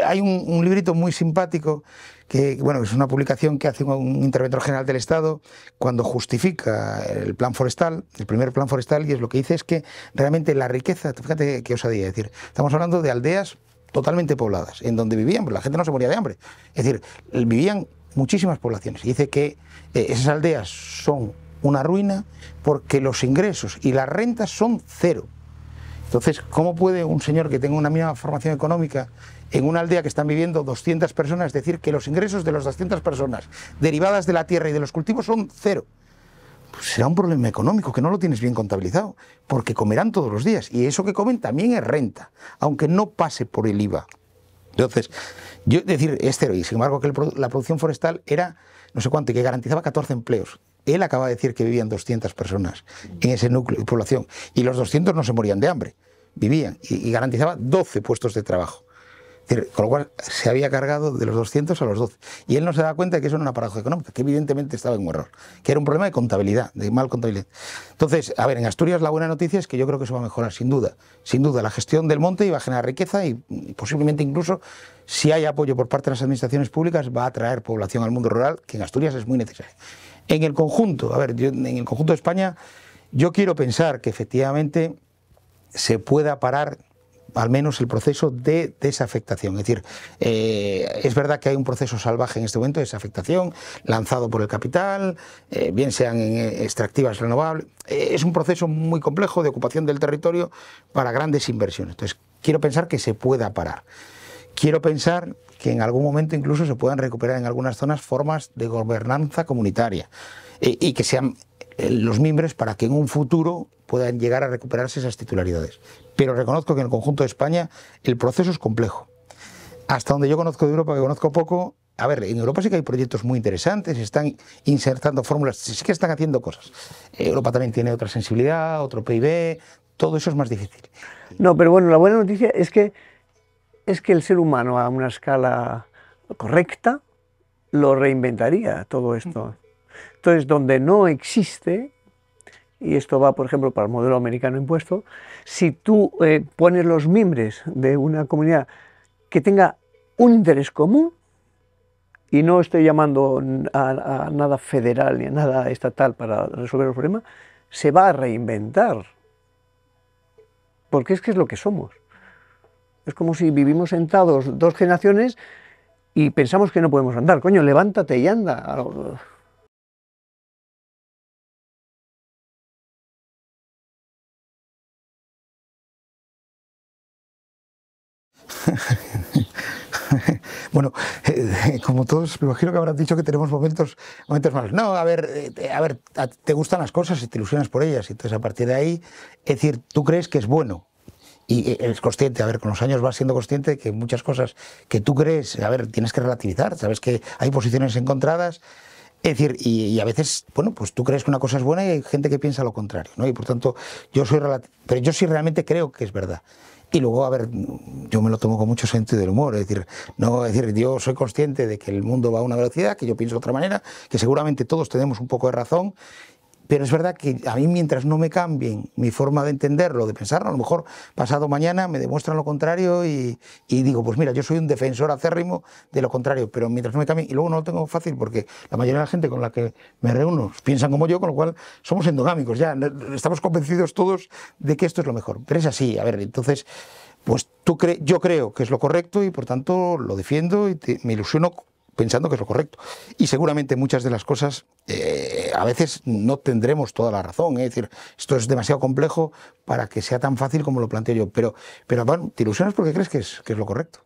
hay un librito muy simpático que bueno, es una publicación que hace un interventor general del Estado cuando justifica el plan forestal, el primer plan forestal, y es lo que dice es que realmente la riqueza, fíjate qué osadía, decir, estamos hablando de aldeas totalmente pobladas, en donde vivían, pues la gente no se moría de hambre, es decir, vivían muchísimas poblaciones, y dice que eh, esas aldeas son una ruina porque los ingresos y las rentas son cero. Entonces, ¿cómo puede un señor que tenga una misma formación económica en una aldea que están viviendo 200 personas, es decir, que los ingresos de las 200 personas derivadas de la tierra y de los cultivos son cero. Pues será un problema económico que no lo tienes bien contabilizado, porque comerán todos los días y eso que comen también es renta, aunque no pase por el IVA. Entonces, yo decir, es cero, y sin embargo que la producción forestal era no sé cuánto y que garantizaba 14 empleos. Él acaba de decir que vivían 200 personas en ese núcleo de población y los 200 no se morían de hambre, vivían y garantizaba 12 puestos de trabajo. Con lo cual se había cargado de los 200 a los 12. Y él no se da cuenta de que eso era una paradoja económica, que evidentemente estaba en un error, que era un problema de contabilidad, de mal contabilidad. Entonces, a ver, en Asturias la buena noticia es que yo creo que eso va a mejorar, sin duda. Sin duda, la gestión del monte iba a generar riqueza y, posiblemente incluso, si hay apoyo por parte de las administraciones públicas, va a atraer población al mundo rural, que en Asturias es muy necesario. En el conjunto, a ver, en el conjunto de España, yo quiero pensar que efectivamente se pueda parar al menos el proceso de desafectación. Es decir, eh, es verdad que hay un proceso salvaje en este momento de desafectación, lanzado por el capital, eh, bien sean eh, extractivas renovables. es un proceso muy complejo de ocupación del territorio para grandes inversiones. Entonces, quiero pensar que se pueda parar. Quiero pensar que en algún momento incluso se puedan recuperar en algunas zonas formas de gobernanza comunitaria y que sean los mimbres para que en un futuro puedan llegar a recuperarse esas titularidades. Pero reconozco que en el conjunto de España el proceso es complejo. Hasta donde yo conozco de Europa, que conozco poco, a ver, en Europa sí que hay proyectos muy interesantes, están insertando fórmulas, sí que están haciendo cosas. Europa también tiene otra sensibilidad, otro PIB, todo eso es más difícil. No, pero bueno, la buena noticia es que, es que el ser humano a una escala correcta lo reinventaría todo esto. Entonces, donde no existe, y esto va, por ejemplo, para el modelo americano impuesto, si tú eh, pones los mimbres de una comunidad que tenga un interés común, y no estoy llamando a, a, nada federal ni a nada estatal para resolver el problema, se va a reinventar. Porque es que es lo que somos. Es como si vivimos sentados dos generaciones y pensamos que no podemos andar. Coño, levántate y anda. bueno, eh, como todos, me imagino que habrán dicho que tenemos momentos, momentos malos. No, a ver, eh, a ver, te gustan las cosas y te ilusionas por ellas. Entonces, a partir de ahí, es decir, tú crees que es bueno. Y eh, eres consciente, a ver, con los años vas siendo consciente que muchas cosas que tú crees, a ver, tienes que relativizar, sabes que hay posiciones encontradas, es decir, y, a veces, bueno, pues tú crees que una cosa es buena y hay gente que piensa lo contrario, ¿no? Y por tanto, yo soy pero yo sí realmente creo que es verdad. Y luego, a ver, yo me lo tomo con mucho sentido del humor, es decir, no decir, yo soy consciente de que el mundo va a una velocidad, que yo pienso de otra manera, que seguramente todos tenemos un poco de razón pero es verdad que a mí mientras no me cambien mi forma de entenderlo, de pensarlo, a lo mejor pasado mañana me demuestran lo contrario y, digo, pues mira, yo soy un defensor acérrimo de lo contrario, pero mientras no me cambien, y luego no lo tengo fácil porque la mayoría de la gente con la que me reúno piensan como yo, con lo cual somos endogámicos, ya estamos convencidos todos de que esto es lo mejor. Pero es así, a ver, entonces pues tú yo creo que es lo correcto y por tanto lo defiendo y me ilusiono pensando que es lo correcto. Y seguramente muchas de las cosas eh, a veces no tendremos toda la razón. ¿eh? Es decir, esto es demasiado complejo para que sea tan fácil como lo planteo yo. Pero, pero bueno, te ilusionas porque crees que es, que es lo correcto.